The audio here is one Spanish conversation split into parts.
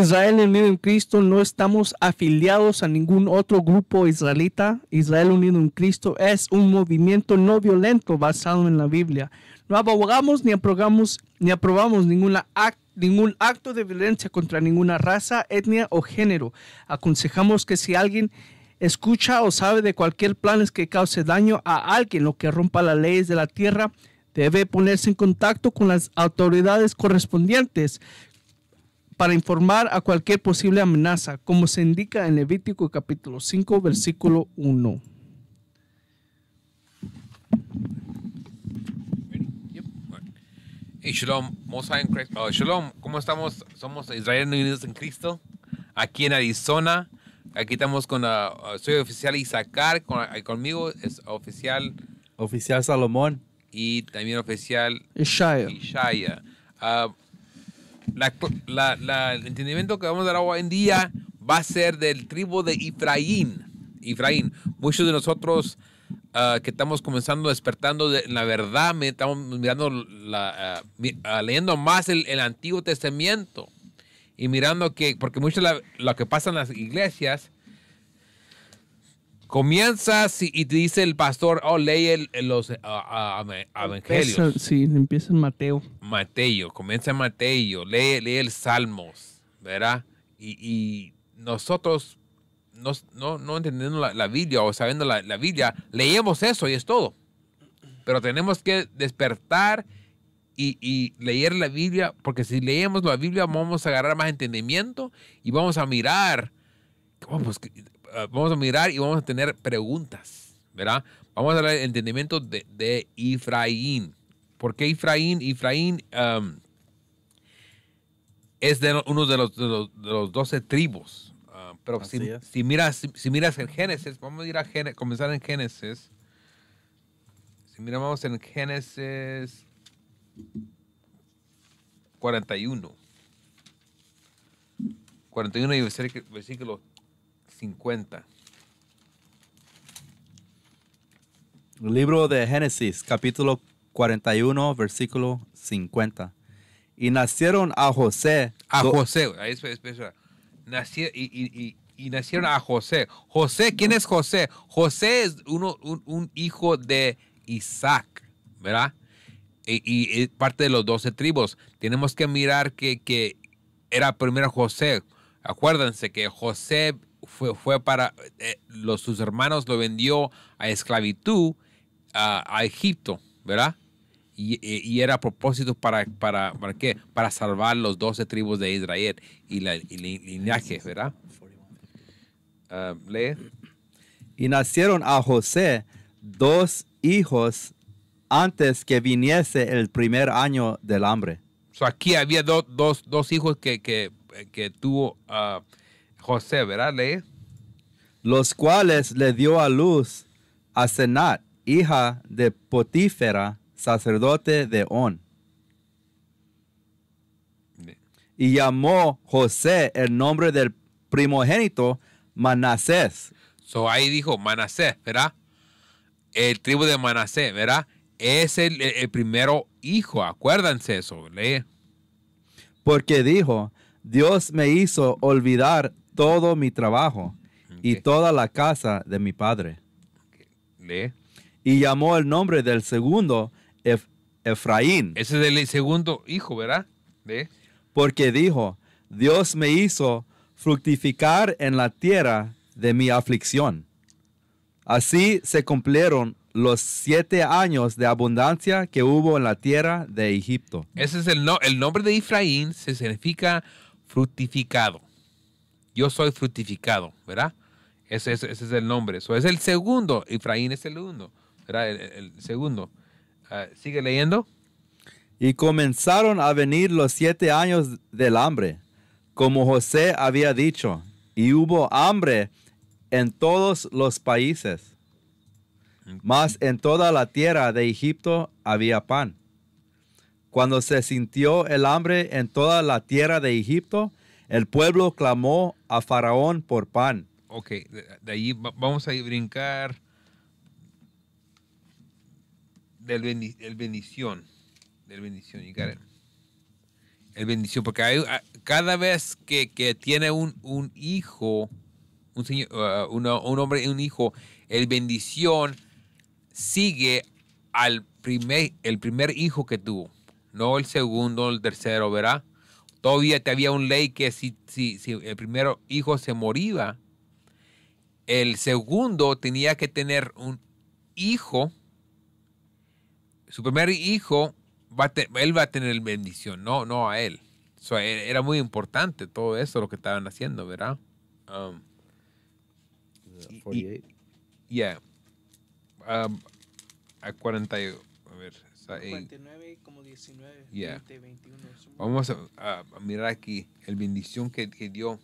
Israel Unido en Cristo no estamos afiliados a ningún otro grupo israelita. Israel Unido en Cristo es un movimiento no violento basado en la Biblia. No abogamos ni aprobamos, ni aprobamos ningún acto de violencia contra ninguna raza, etnia o género. Aconsejamos que si alguien escucha o sabe de cualquier plan que cause daño a alguien o que rompa las leyes de la tierra, debe ponerse en contacto con las autoridades correspondientes para informar a cualquier posible amenaza, como se indica en Levítico capítulo 5, versículo 1. shalom, ¿cómo estamos? Somos Israel Unidos en Cristo, aquí en Arizona. Aquí estamos con, la ah, ah, soy oficial Isaacar, con, conmigo es oficial... Oficial Salomón. Y también oficial... Ishaya. Ishaya. Ah, la, el entendimiento que vamos a dar hoy en día va a ser del tribu de Efraín. Efraín, muchos de nosotros ah, que estamos comenzando despertando de la verdad, me estamos mirando, ah, ah, leyendo más el, Antiguo Testamento y mirando que, porque mucho lo que pasa en las iglesias Comienza y, dice el pastor, oh, lee el, los eh, evangelios. sí, empieza en Mateo. Mateo, comienza en Mateo, lee, lee el Salmos, ¿verdad? Y, nosotros, no, no entendiendo la, Biblia o sabiendo la, Biblia, leemos eso y es todo. Pero tenemos que despertar y, y, leer la Biblia, porque si leemos la Biblia vamos a agarrar más entendimiento y vamos a mirar, vamos, oh, pues, eh, vamos a mirar y vamos a tener preguntas, ¿verdad? Vamos a dar el entendimiento de, de Efraín. ¿Por qué Efraín? Efraín um, es de uno de los, de los, 12 tribus. Ah, pero si, miras, si, miras en Génesis, vamos a ir a comenzar en Génesis. Si miramos en Génesis 41. 41 y versículo 50. El libro de Génesis, capítulo 41, versículo 50. Y nacieron a José. A José, ahí es especial. y, y, nacieron a José. José, ¿quién es José? José es uno, un, hijo de Isaac, ¿verdad? Y, parte de los doce tribus. Tenemos que mirar que, que era primero José. Acuérdense que José fue, para eh, los, sus hermanos lo vendió a esclavitud a, Egipto, ¿verdad? Eh, y, era a propósito para, para, para qué? Para salvar los doce tribus de Israel y, la, y linaje, ¿verdad? Ah, lee. Y nacieron a José dos hijos antes que viniese el primer año del hambre. So aquí había dos, dos, hijos que, que, tuvo ah, José, Lee. Los cuales le dio a luz a Senat, hija de Potífera, sacerdote de On. Y llamó José el nombre del primogénito Manasés. So ahí dijo Manasés, ¿verdad? El tribu de Manasés, ¿verdad? Es el, el primero hijo, acuérdense eso, lee. Porque dijo, Dios me hizo olvidar todo mi trabajo y toda la casa de mi padre. Y llamó el nombre del segundo Efraín. Ese es el segundo hijo, ¿verdad? Porque dijo, Dios me hizo fructificar en la tierra de mi aflicción. Así se cumplieron los siete años de abundancia que hubo en la tierra de Egipto. Ese es el, el nombre de Efraín, se significa fructificado yo soy frutificado, ¿verdad? Ese, es el nombre. Eso es el segundo, Efraín es el segundo, ¿verdad? El, segundo. Ah, sigue leyendo. Y comenzaron a venir los siete años del hambre, como José había dicho, y hubo hambre en todos los países. Mas en toda la tierra de Egipto había pan. Cuando se sintió el hambre en toda la tierra de Egipto, el pueblo clamó a Faraón por pan. Ok, de, ahí vamos a brincar del bendición. Del bendición, y El bendición, porque hay, ah, cada vez que, tiene un, hijo, un, señor, uh, un hombre y un hijo, el bendición sigue al primer, el primer hijo que tuvo, no el segundo, el tercero, ¿verdad? Todavía te había una ley que si, si, si el primero hijo se moría, el segundo tenía que tener un hijo. Su primer hijo, va a él va a tener bendición, no, no a él. E, era muy importante todo eso, lo que estaban haciendo, ¿verdad? 48. Um, uh, y, yeah. Um, a 48. Vamos a, mirar aquí el bendición que, dio.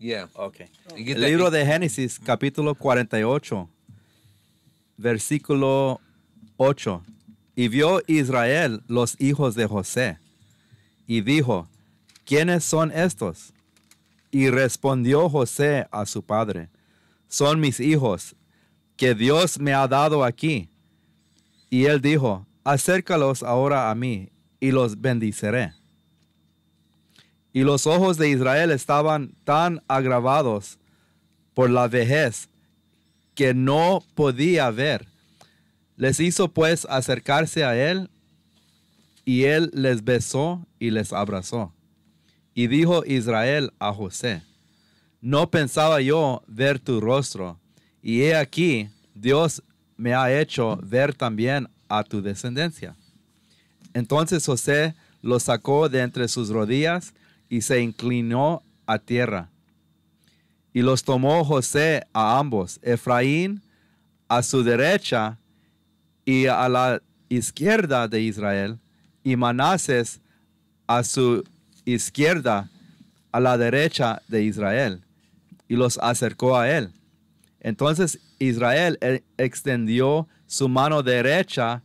Yeah. Okay. Oh. El libro de Génesis, capítulo 48, versículo 8. Y vio Israel los hijos de José, y dijo, ¿quiénes son estos? Y respondió José a su padre, son mis hijos, que Dios me ha dado aquí y él dijo, acércalos ahora a mí y los bendiceré. Y los ojos de Israel estaban tan agravados por la vejez que no podía ver. Les hizo pues acercarse a él y él les besó y les abrazó. Y dijo Israel a José, no pensaba yo ver tu rostro, y he aquí, Dios me ha hecho ver también a tu descendencia. Entonces José los sacó de entre sus rodillas y se inclinó a tierra. Y los tomó José a ambos, Efraín a su derecha y a la izquierda de Israel, y Manases a su izquierda, a la derecha de Israel, y los acercó a él. Entonces Israel eh, extendió su mano derecha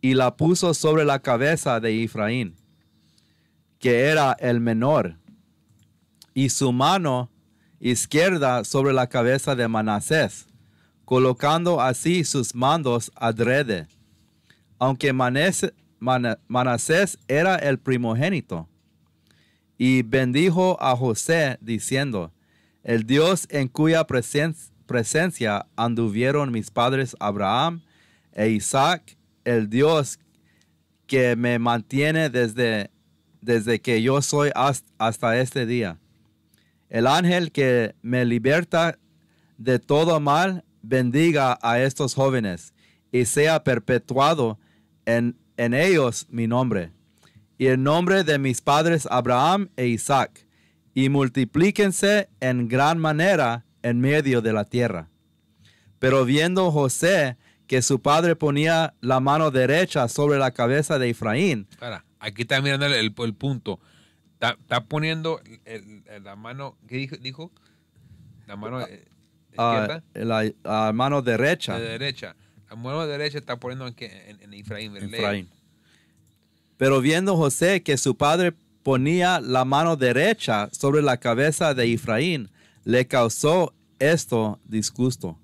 y la puso sobre la cabeza de Efraín, que era el menor, y su mano izquierda sobre la cabeza de Manasés, colocando así sus mandos adrede, aunque Manasés era el primogénito. Y bendijo a José diciendo, el Dios en cuya presencia presencia anduvieron mis padres Abraham e Isaac, el Dios que me mantiene desde, desde que yo soy hasta este día. El ángel que me liberta de todo mal bendiga a estos jóvenes y sea perpetuado en, en ellos mi nombre y el nombre de mis padres Abraham e Isaac, y multiplíquense en gran manera en medio de la tierra. Pero viendo José que su padre ponía la mano derecha sobre la cabeza de Efraín. para aquí está mirando el, punto. Está, poniendo la mano, ¿qué dijo? La mano eh, ah, la, mano derecha. La mano derecha está poniendo en, en Efraín. Pero viendo José que su padre ponía la mano derecha sobre la cabeza de Efraín, le causó esto disgusto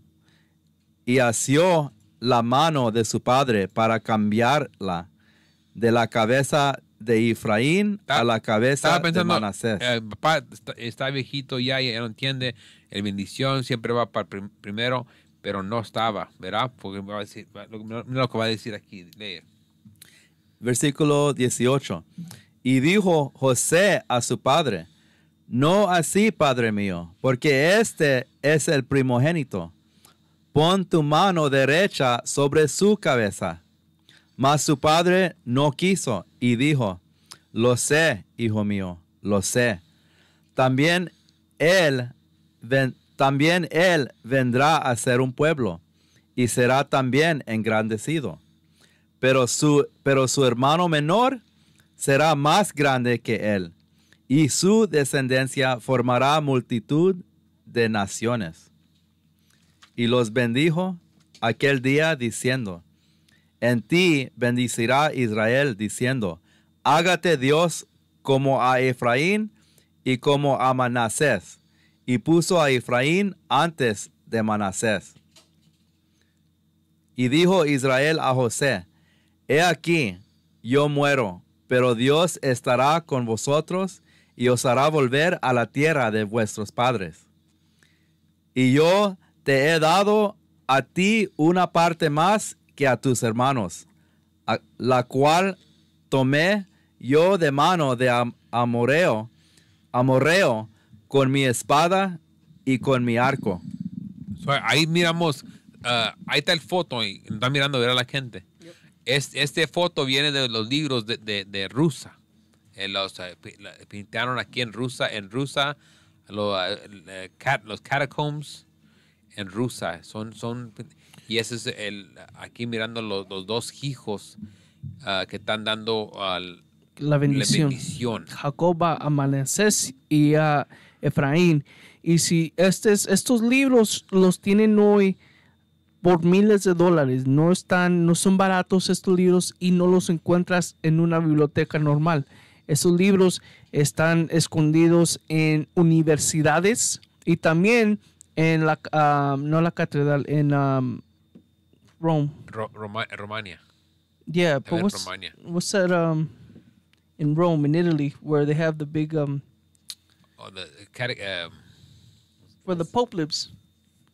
y asió la mano de su padre para cambiarla de la cabeza de Efraín a la cabeza de Manasés. Eh, papá está, viejito ya, y no entiende. El bendición siempre va para primero, pero no estaba, ¿verdad? Porque va a decir, lo, que va a decir aquí, lee. Versículo 18. Y dijo José a su padre, no así, Padre mío, porque este es el primogénito. Pon tu mano derecha sobre su cabeza. Mas su padre no quiso y dijo, lo sé, hijo mío, lo sé. También él, también él vendrá a ser un pueblo y será también engrandecido. Pero su, pero su hermano menor será más grande que él y su descendencia formará multitud de naciones. Y los bendijo aquel día diciendo, en ti bendicirá Israel diciendo, hágate Dios como a Efraín y como a Manasés. Y puso a Efraín antes de Manasés. Y dijo Israel a José, He aquí, yo muero, pero Dios estará con vosotros y os hará volver a la tierra de vuestros padres. Y yo te he dado a ti una parte más que a tus hermanos, la cual tomé yo de mano de Amoreo, Amoreo, con mi espada y con mi arco. ahí miramos, uh, ahí está el foto, y está mirando ver a la gente. este foto viene de los libros de Rusa. Eh, los eh, pintaron aquí en Rusia, en Rusia, los, eh, los catacombs en Rusia. Son, son, y ese es el, aquí mirando los, los dos hijos ah, que están dando al la bendición. Jacob a y a Efraín. Y si estos libros los tienen hoy por miles de dólares, no, están, no son baratos estos libros y no los encuentras en una biblioteca normal. Esos libros están escondidos en universidades y también en la, ah, no la catedral, en Roma Romania. Yeah, but what's, what's that um, in Rome, in Italy, where they have the big... Um, oh, eh, eh, the, Pope lips.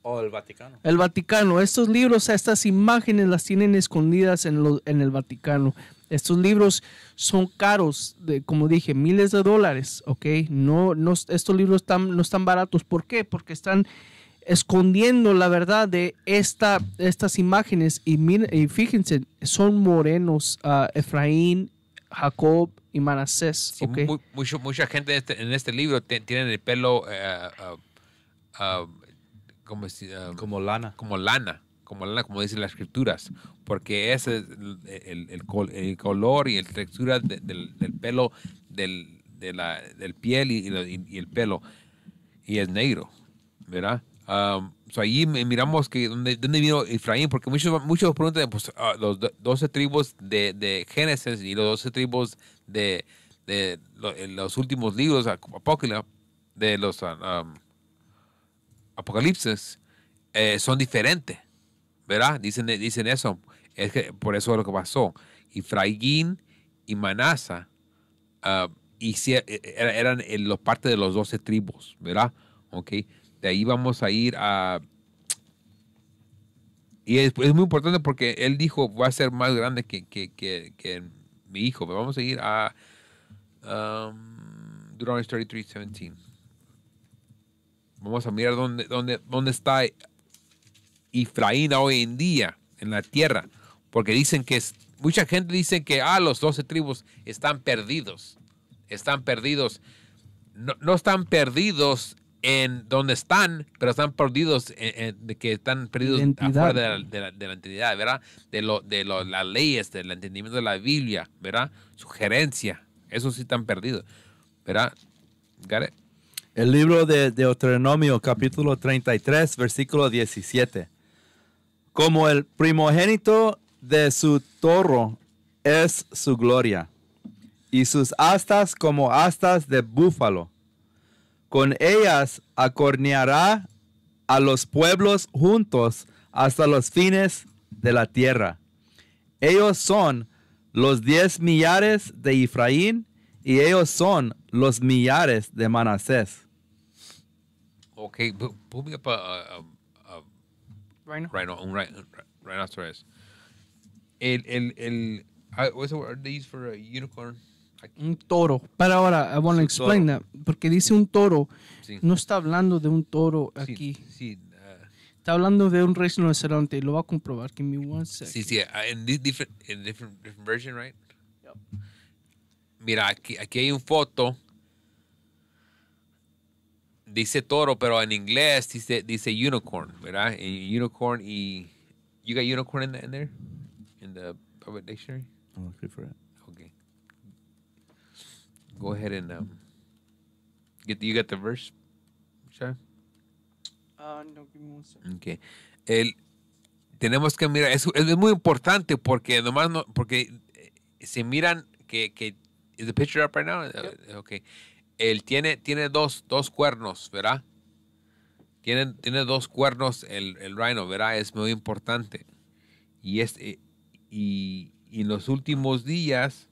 O oh, el Vaticano. El Vaticano. Estos libros, estas imágenes las tienen escondidas en, en el Vaticano. Estos libros son caros, como dije, miles de dólares, ¿ok? No, estos libros están, no están baratos. ¿Por qué? Porque están escondiendo la verdad de estas imágenes. Y, fíjense, son morenos, ah, Efraín, Jacob y Manasés. mucha gente en este, este libro tiene el pelo eh, ah, ah, como lana. Como lana como dicen las escrituras, porque ese es el, color y la textura del, pelo, del, piel y, el pelo, y es negro, ¿verdad? Um, allí miramos que dónde, vino Efraín, porque muchos, muchos preguntan, pues, ah, los 12 tribus de, Génesis y los 12 tribus de, los, últimos libros, de los apocalipses um, Apocalipsis, eh, son diferentes. ¿verdad? Dicen, dicen eso. Es por eso es lo que pasó. Y Fraigín y Manasa ah, e-, e-, eran, eh, los parte de los doce tribus, ¿verdad? Ok. De ahí vamos a ir a. Y es, muy importante porque él dijo: va a ser más grande que, mi hijo. vamos a ir a. Durante Deuteronomy 33, Vamos a mirar dónde, dónde, dónde está Efraín, hoy en día en la tierra, porque dicen que es, mucha gente dice que ah, los doce tribus están perdidos, están perdidos. No, no, están perdidos en donde están, pero están perdidos en, de que están perdidos afuera de la, de, de la, entidad, ¿verdad? De, lo, de las leyes, del entendimiento de la Biblia, ¿verdad? Sugerencia, eso sí están perdidos, ¿verdad? El libro de Deuteronomio, capítulo 33, versículo 17. Como el primogénito de su toro es su gloria, y sus astas como astas de búfalo. Con ellas acorneará a los pueblos juntos hasta los fines de la tierra. Ellos son los diez millares de Ifraín, y ellos son los millares de Manasés. Ok, para uh, Rhino. Rhino, un rhino, rhinoceros. El, el, el, I, ah, what's the word they use for a unicorn? Un toro. Pero ahora, I want to explain toro. that. Porque dice un toro. Sí. No está hablando de un toro aquí. Sí, uh, está hablando de un rinoceronte. Lo va a comprobar. Give me one second. Sí, sí. En uh, different, in different, different version, right? Yep. Mira, aquí, aquí hay un foto dice toro, pero en inglés dice, dice unicorn, ¿verdad? Y unicorn y. You got unicorn in, there? In the public dictionary? I'm looking for it. Okay. Go ahead and um, get you got the verse, sure. Uh, ah, no, give me Okay. El, tenemos que mirar, es, es muy importante porque nomás no, porque eh, se miran que, que is the picture up right now? Okay él tiene, tiene dos, cuernos, ¿verdad? Tiene, tiene dos cuernos el, reino, rhino, ¿verdad? Es muy importante. Y, es, eh, y, en los últimos días,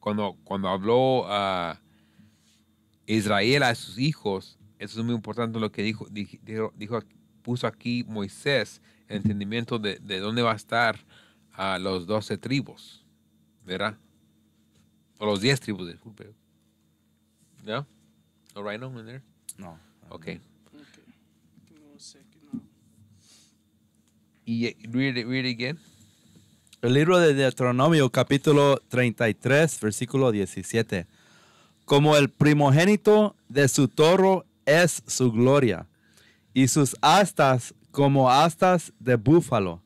cuando, cuando habló a Israel a sus hijos, eso es muy importante lo que dijo, dijo, puso aquí Moisés, el entendimiento de, dónde va a estar a los doce tribus, ¿verdad? O los diez tribus, disculpe. ¿No? ¿No No. Ok. Okay. Y eh, read read again. El libro de Deuteronomio, capítulo 33, versículo 17. Como el primogénito de su toro es su gloria, y sus astas como astas de búfalo.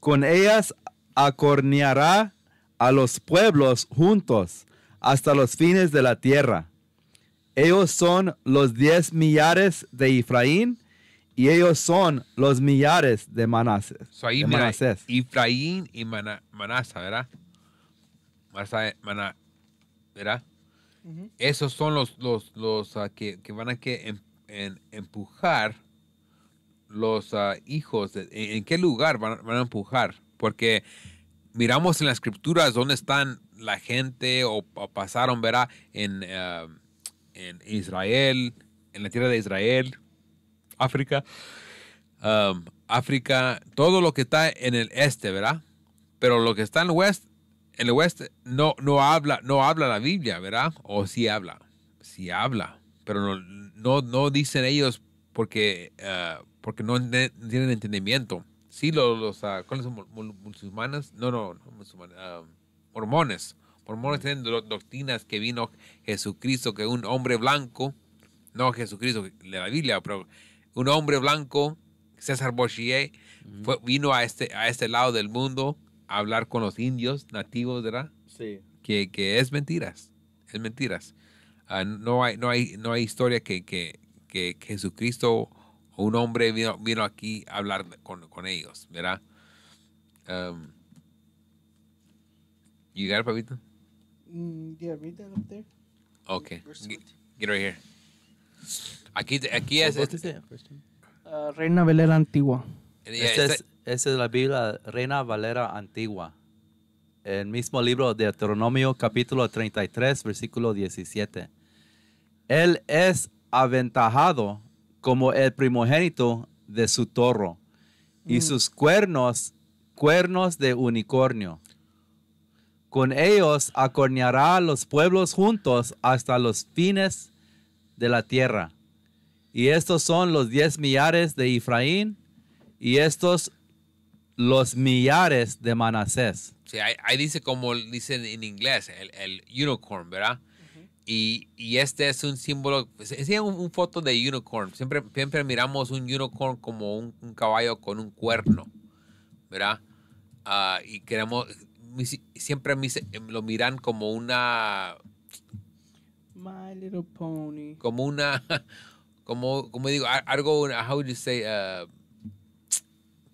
Con ellas acorneará a los pueblos juntos hasta los fines de la tierra. Ellos son los diez millares de Efraín y ellos son los millares de Manases. So Manasés. Efraín y Manasés, ¿verdad? ¿verdad? Esos son los, ah, que, van a que em, empujar los ah, hijos. en, qué lugar van, a empujar? Porque miramos en las escrituras dónde están la gente o, pasaron, ¿verdad? En ah, en Israel, en la tierra de Israel, África, um, África, todo lo que está en el este, ¿verdad? Pero lo que está en el oeste, el oeste no, no, habla, no habla la Biblia, ¿verdad? O sí habla, sí habla, pero no, no, dicen ellos porque, uh, porque no tienen entendimiento. Sí, los, uh, los Musulmanes, no, no, no musulmanes, um, mormones por doctrinas que vino Jesucristo, que un hombre blanco, no Jesucristo de la Biblia, pero un hombre blanco, César Bouchier, vino a este, a este lado del mundo a hablar con los indios nativos, ¿verdad? Sí. Que, que es mentiras, es mentiras. Ah, no, hay, no, hay, no hay historia que, Jesucristo o un hombre vino, aquí a hablar con, ellos, ¿verdad? ¿Y ¿Llegar, Papito? Mm, okay. Get, right here. Aquí, aquí es. Uh, Reina Valera Antigua. esa, es, la Biblia, Reina Valera Antigua. El mismo libro de Deuteronomio, capítulo 33, versículo 17. Él es aventajado como el primogénito de su toro y mm. sus cuernos, cuernos de unicornio. Con ellos acorneará los pueblos juntos hasta los fines de la tierra. Y estos son los diez millares de Efraín y estos los millares de Manasés. Sí, ahí, dice como dicen en inglés, el, unicorn, ¿verdad? y, y, este es un símbolo, pues, es un foto de unicorn. Siempre, siempre miramos un unicorn como un, caballo con un cuerno, ¿verdad? Ah, y queremos, siempre em, lo miran como una... Como una... Como, como digo, algo, how would you say, uh,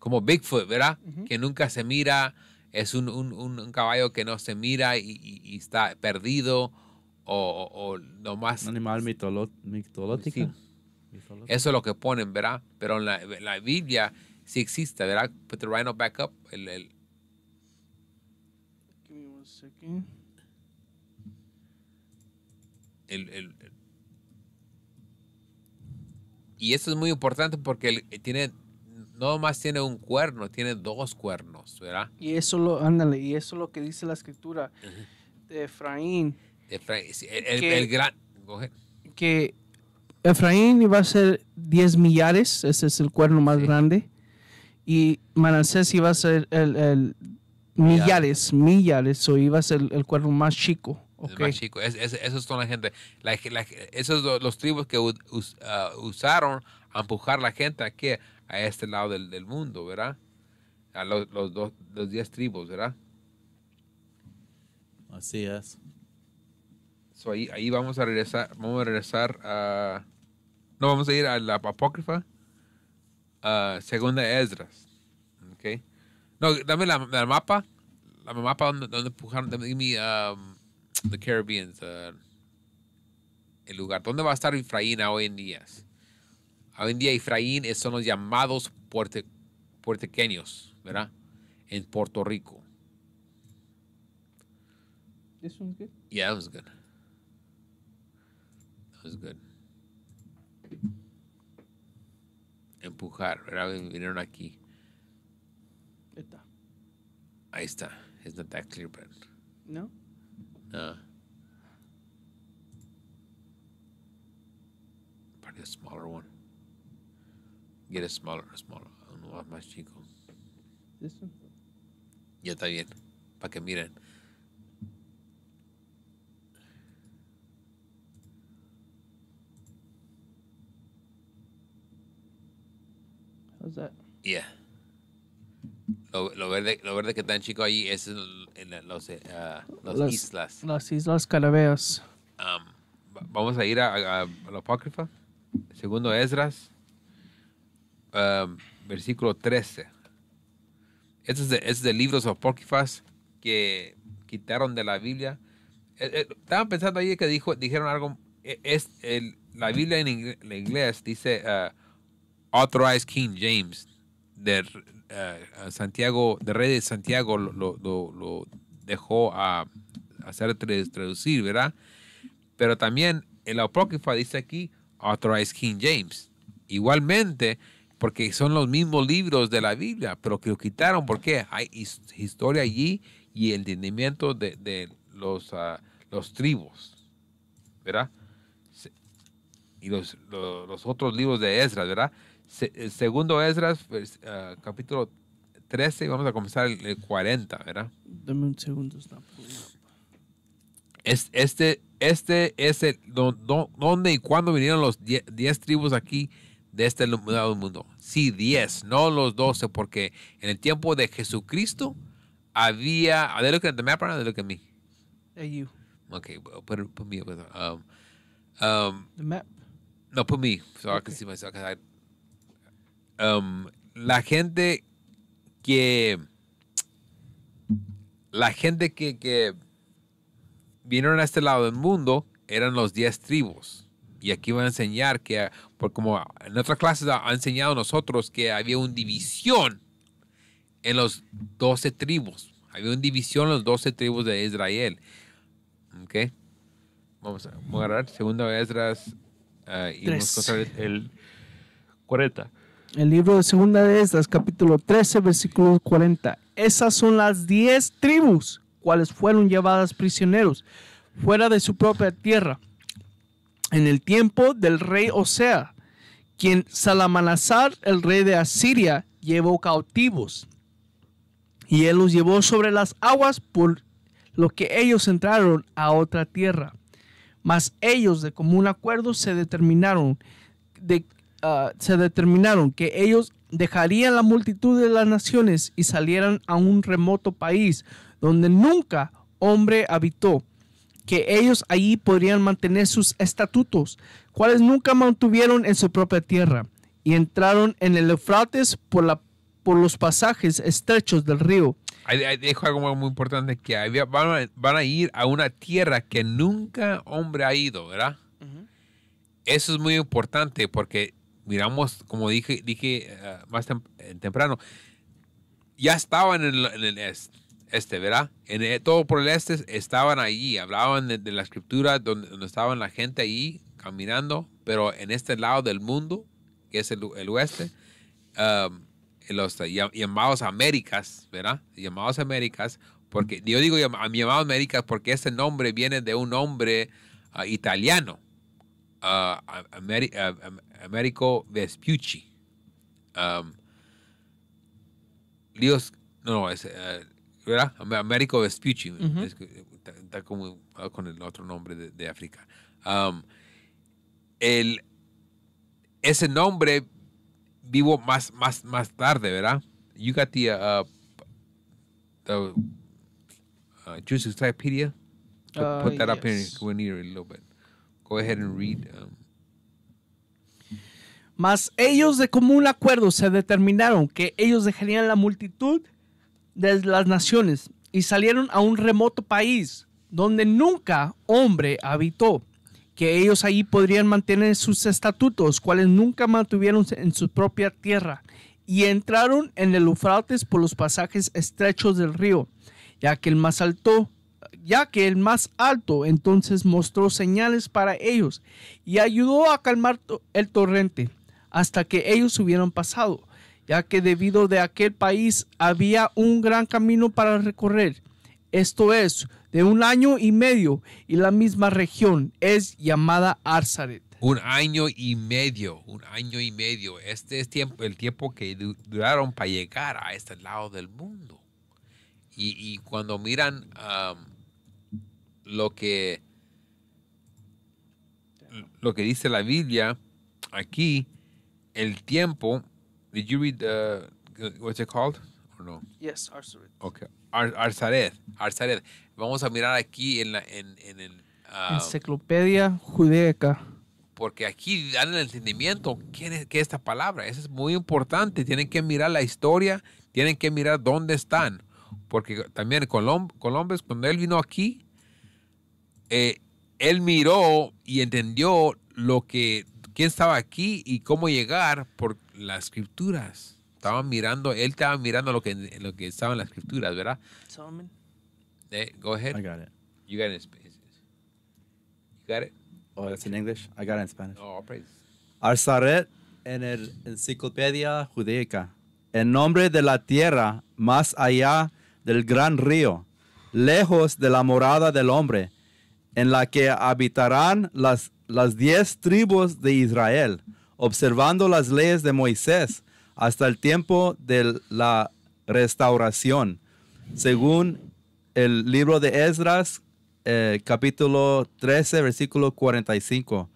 como Bigfoot, ¿verdad? Que nunca se mira, es un, caballo que no se mira y, está perdido o, o, lo más... animal mitológico. Eso es lo que ponen, ¿verdad? Pero en la, Biblia sí existe, ¿verdad? Put the rhino back up, Mm. y eso es muy importante porque eh, tiene no más tiene un cuerno, tiene dos cuernos, ¿verdad? Y eso lo, ándale, y eso es lo que dice la escritura de Efraín. Efraín el, gran. Que Efraín iba a ser 10 millares, ese es el cuerno más grande, y Manasés iba a ser el Millares, Millares, o ibas el, el cuerno más chico. Okay. más chico. esos son la gente. La, esos los tribus que uh, usaron a empujar la gente aquí, a este lado del, mundo, ¿verdad? A los, los, dos, diez tribus, ¿verdad? Así es. So ahí, vamos a regresar, vamos a regresar a... No, vamos a ir a la apócrifa, Segunda Esdras. No, dame la, la mapa. La mapa donde, empujaron. Dame um, the Caribbean. el lugar. ¿Dónde va a estar Efraín hoy en día? Hoy en día Efraín son los llamados puerte, puertequeños, ¿verdad? En Puerto Rico. This one's good? Yeah, that was good. was good. Empujar, ¿verdad? Vinieron aquí. Ahí está. It's not that clear, but. No? No. Probably a smaller one. Get a smaller, a smaller. Uno más chico. This one? Ya está bien. Para que miren. How's that? Yeah. Lo, verde, lo verde que tan chico ahí es en los, eh, ah, las, islas. Las islas Calabeos. vamos a ir a, apócrifa. Segundo Esdras, versículo 13. Este, este es, de, libros apócrifas que quitaron de la Biblia. Eh, eh, Estaban pensando ahí que dijo, dijeron algo. E, es la Biblia en inglés, dice ah, Authorized King James de eh, Santiago, de Rey de Santiago lo, dejó a hacer traducir, ¿verdad? Pero también el apócrifo dice aquí Authorized King James. Igualmente, porque son los mismos libros de la Biblia, pero que lo quitaron porque hay historia allí y el entendimiento de, los, ah, los tribus, ¿verdad? Y los, los, otros libros de Ezra, ¿verdad? Se, eh, segundo Esdras, pues, ah, capítulo 13, vamos a comenzar el, el 40, ¿verdad? Dame un segundo, está es, este, este es el donde y cuándo vinieron los 10 tribus aquí de este lado del mundo. Sí, 10, no los 12, porque en el tiempo de Jesucristo había. ¿Are ah, lo que at the map or A me. you. Okay, well, put, put me with um, um, the map. No, put pues me so I can see myself. Em, la gente que la gente que, que, vinieron a este lado del mundo eran los diez tribus. Y aquí van a enseñar que, por como en otras clases ha enseñado nosotros que había una división en los 12 tribus. Había una división en los 12 tribus de Israel. ¿Ok? Vamos a, agarrar. Segunda vez ah, el 40. El libro de Segunda de estas, capítulo 13, versículo 40. Esas son las diez tribus cuales fueron llevadas prisioneros fuera de su propia tierra en el tiempo del rey Osea, quien Salamanazar, el rey de Asiria, llevó cautivos. Y él los llevó sobre las aguas por lo que ellos entraron a otra tierra. Mas ellos de común acuerdo se determinaron de Ah, se determinaron que ellos dejarían la multitud de las naciones y salieran a un remoto país donde nunca hombre habitó, que ellos allí podrían mantener sus estatutos, cuales nunca mantuvieron en su propia tierra, y entraron en el Eufrates por, la, por los pasajes estrechos del río. dejo algo muy importante que van, a, ir a una tierra que nunca hombre ha ido, ¿verdad? Eso es muy importante porque miramos, como dije, dije ah, más eh, temprano, ya estaban en el, este, ¿verdad? En eh, todo por el este estaban allí, hablaban de, la escritura, donde, estaban la gente allí caminando, pero en este lado del mundo, que es el, oeste, los llamados Américas, ¿verdad? Llamados Américas, porque yo digo llamados Américas porque ese nombre viene de un hombre ah, italiano, uh, Vespucci. Um, no, es, eh, ¿verdad? Américo Vespucci, está, como, ah, con el otro nombre de, de África. Um, el, ese nombre vivo más, más, más tarde, ¿verdad? You got the, uh, the uh, Encyclopedia. Put, put, uh, that up here a little bit. Go ahead and read. Um, Mas ellos de común acuerdo se determinaron que ellos dejarían la multitud de las naciones y salieron a un remoto país donde nunca hombre habitó, que ellos allí podrían mantener sus estatutos, cuales nunca mantuvieron en su propia tierra, y entraron en el Eufrates por los pasajes estrechos del río, ya que el más alto ya que el más alto entonces mostró señales para ellos y ayudó a calmar el torrente hasta que ellos hubieran pasado, ya que debido de aquel país había un gran camino para recorrer, esto es, de un año y medio, y la misma región es llamada Arzaret. Un año y medio, un año y medio. Este es tiempo, el tiempo que duraron para llegar a este lado del mundo. Y, cuando miran lo que, lo que dice la Biblia aquí, el tiempo. Did you read the, what's it called? no? Yes, Arsareth Okay. Vamos a mirar aquí en la en, en el ah, Enciclopedia Judaica. Porque aquí dan el entendimiento qué qué esta palabra. Eso es muy importante. Tienen que mirar la historia, tienen que mirar dónde están. Porque también Colom Colombes, cuando él vino aquí, eh, él miró y entendió lo que, quién estaba aquí y cómo llegar por las escrituras. Estaban mirando, él estaba mirando lo que, lo que estaba en las escrituras, ¿verdad? Solomon. Eh, go ahead. I got it. You got it You got it? Oh, that's in English? I got it in Spanish. Oh, praise. Arsaret en el Enciclopedia Judaica. En nombre de la tierra, más allá del gran río, lejos de la morada del hombre, en la que habitarán las, las diez tribus de Israel, observando las leyes de Moisés hasta el tiempo de la restauración, según el libro de Esdras, eh, capítulo 13, versículo 45.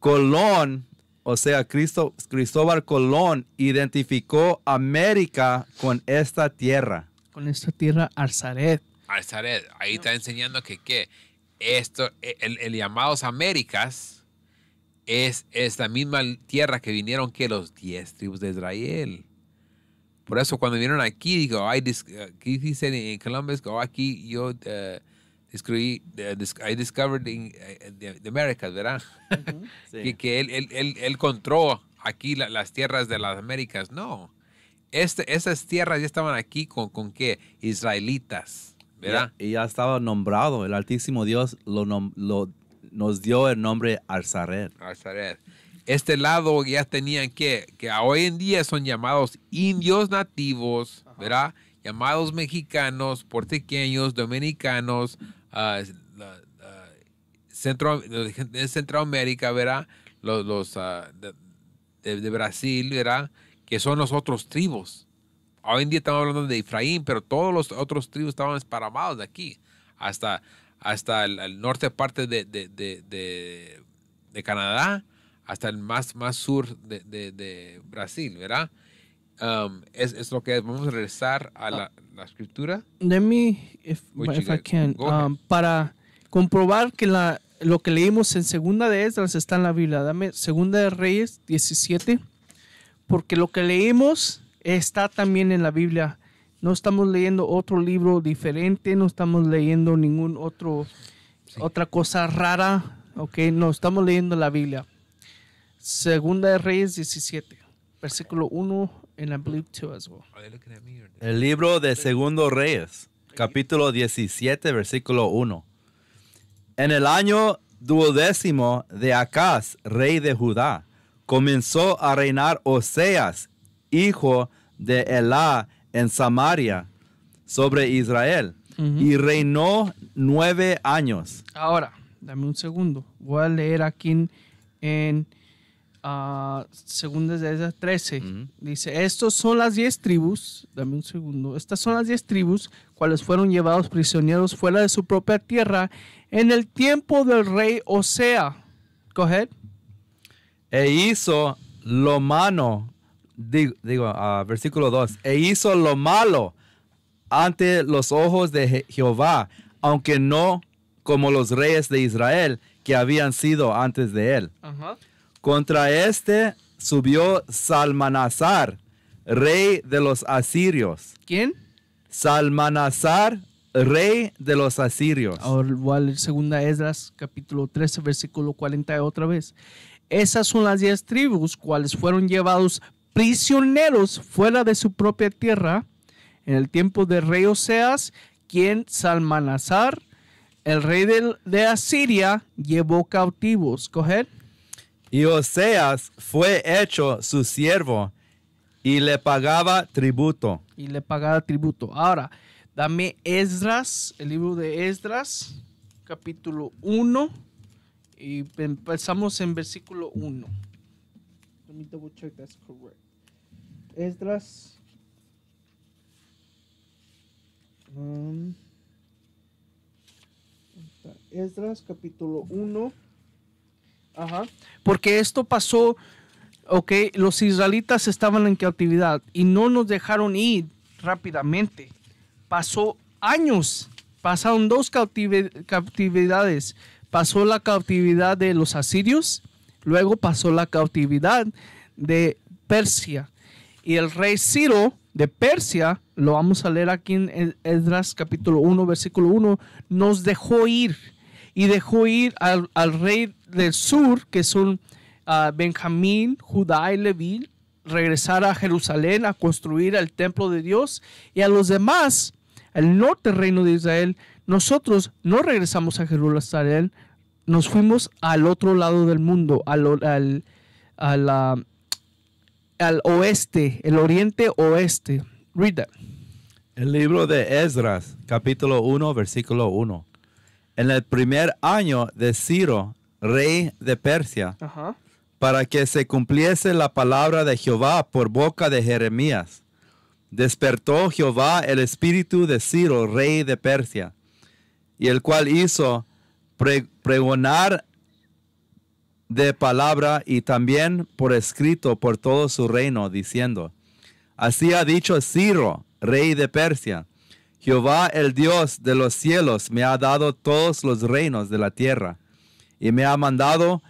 Colón, o sea, Cristóbal Colón identificó América con esta tierra. Con esta tierra, Arzaret. Arzaret, ahí está enseñando que qué esto, e, el, el llamados Américas es esta misma tierra que vinieron que los diez tribus de Israel. Por eso cuando vinieron aquí, digo, aquí dicen en Columbus, oh, aquí yo eh, descubrí, eh, I discovered eh, the, Americas, ¿verdad? y que, él, él, él, aquí las tierras de las Américas. No, este, esas tierras ya estaban aquí con, con qué? Israelitas y ya estaba nombrado, el Altísimo Dios lo, nos dio el nombre Arzaret. Este lado ya tenían que, que hoy en día son llamados indios nativos, Llamados mexicanos, puertorriqueños, dominicanos, ah, de Centroamérica, Los, ah, de, Brasil, ¿verdad? Que son los otros tribus hoy en día estamos hablando de Efraín, pero todos los otros tribus estaban esparamados de aquí hasta, hasta el, norte parte de, de, Canadá, hasta el más, más sur de, Brasil, ¿verdad? Um, es, lo que vamos a regresar a la, escritura. Let me, if, um, para comprobar que la, lo que leímos en Segunda de Esdras está en la Biblia. Dame Segunda de Reyes 17, porque lo que leímos está también en la Biblia. No estamos leyendo otro libro diferente, no estamos leyendo ningún otro otra cosa rara, ¿ok? No estamos leyendo la Biblia. Segunda de Reyes 17, versículo 1 en la Biblia. El libro de Segundo Reyes, capítulo 17, versículo 1. En el año duodécimo de Acaz, rey de Judá, comenzó a reinar Oseas, hijo de Elá en Samaria sobre Israel y reinó nueve años. Ahora, dame un segundo. Voy a leer aquí en, ah, de esas 13. Dice, Estas son las diez tribus, dame un segundo, estas son las diez tribus cuales fueron llevados prisioneros fuera de su propia tierra en el tiempo del rey Osea. Go E hizo lo mano digo, digo versículo 2, e hizo lo malo ante los ojos de Jehová, aunque no como los reyes de Israel que habían sido antes de él. Contra este subió Salmanazar, rey de los asirios. ¿Quién? Salmanazar, rey de los asirios. Ahora, igual, segunda Esdras, capítulo 13, versículo 40, otra vez. Esas son las diez tribus, cuales fueron llevados prisioneros fuera de su propia tierra en el tiempo del rey Oseas, quien Salmanazar, el rey de, Asiria, llevó cautivos. Y Oseas fue hecho su siervo y le pagaba tributo. Y le pagaba tributo. Ahora, dame Esdras, el libro de Esdras, capítulo 1, y empezamos en versículo 1. Esdras. Um, Esdras capítulo 1. Ajá. Porque esto pasó, ok, los israelitas estaban en cautividad y no nos dejaron ir rápidamente. Pasó años, pasaron dos cautividades. Pasó la cautividad de los asirios, luego pasó la cautividad de Persia. Y el rey Ciro de Persia, lo vamos a leer aquí en e- Esdras capítulo 1, versículo 1, nos dejó ir y dejó ir al, rey del sur, que son ah, Benjamín, Judá y Leví, regresar a Jerusalén a construir el templo de Dios y a los demás, el norte reino de Israel, nosotros no regresamos a Jerusalén, nos fuimos al otro lado del mundo, a la al oeste, el oriente oeste. Read El libro de Esdras, capítulo 1, versículo 1. En el primer año de Ciro, rey de Persia, para que se cumpliese la palabra de Jehová por boca de Jeremías. Despertó Jehová el espíritu de Ciro, rey de Persia, y el cual hizo pregonar de palabra y también por escrito por todo su reino, diciendo, Así ha dicho Ciro, rey de Persia, Jehová el Dios de los cielos me ha dado todos los reinos de la tierra y me ha mandado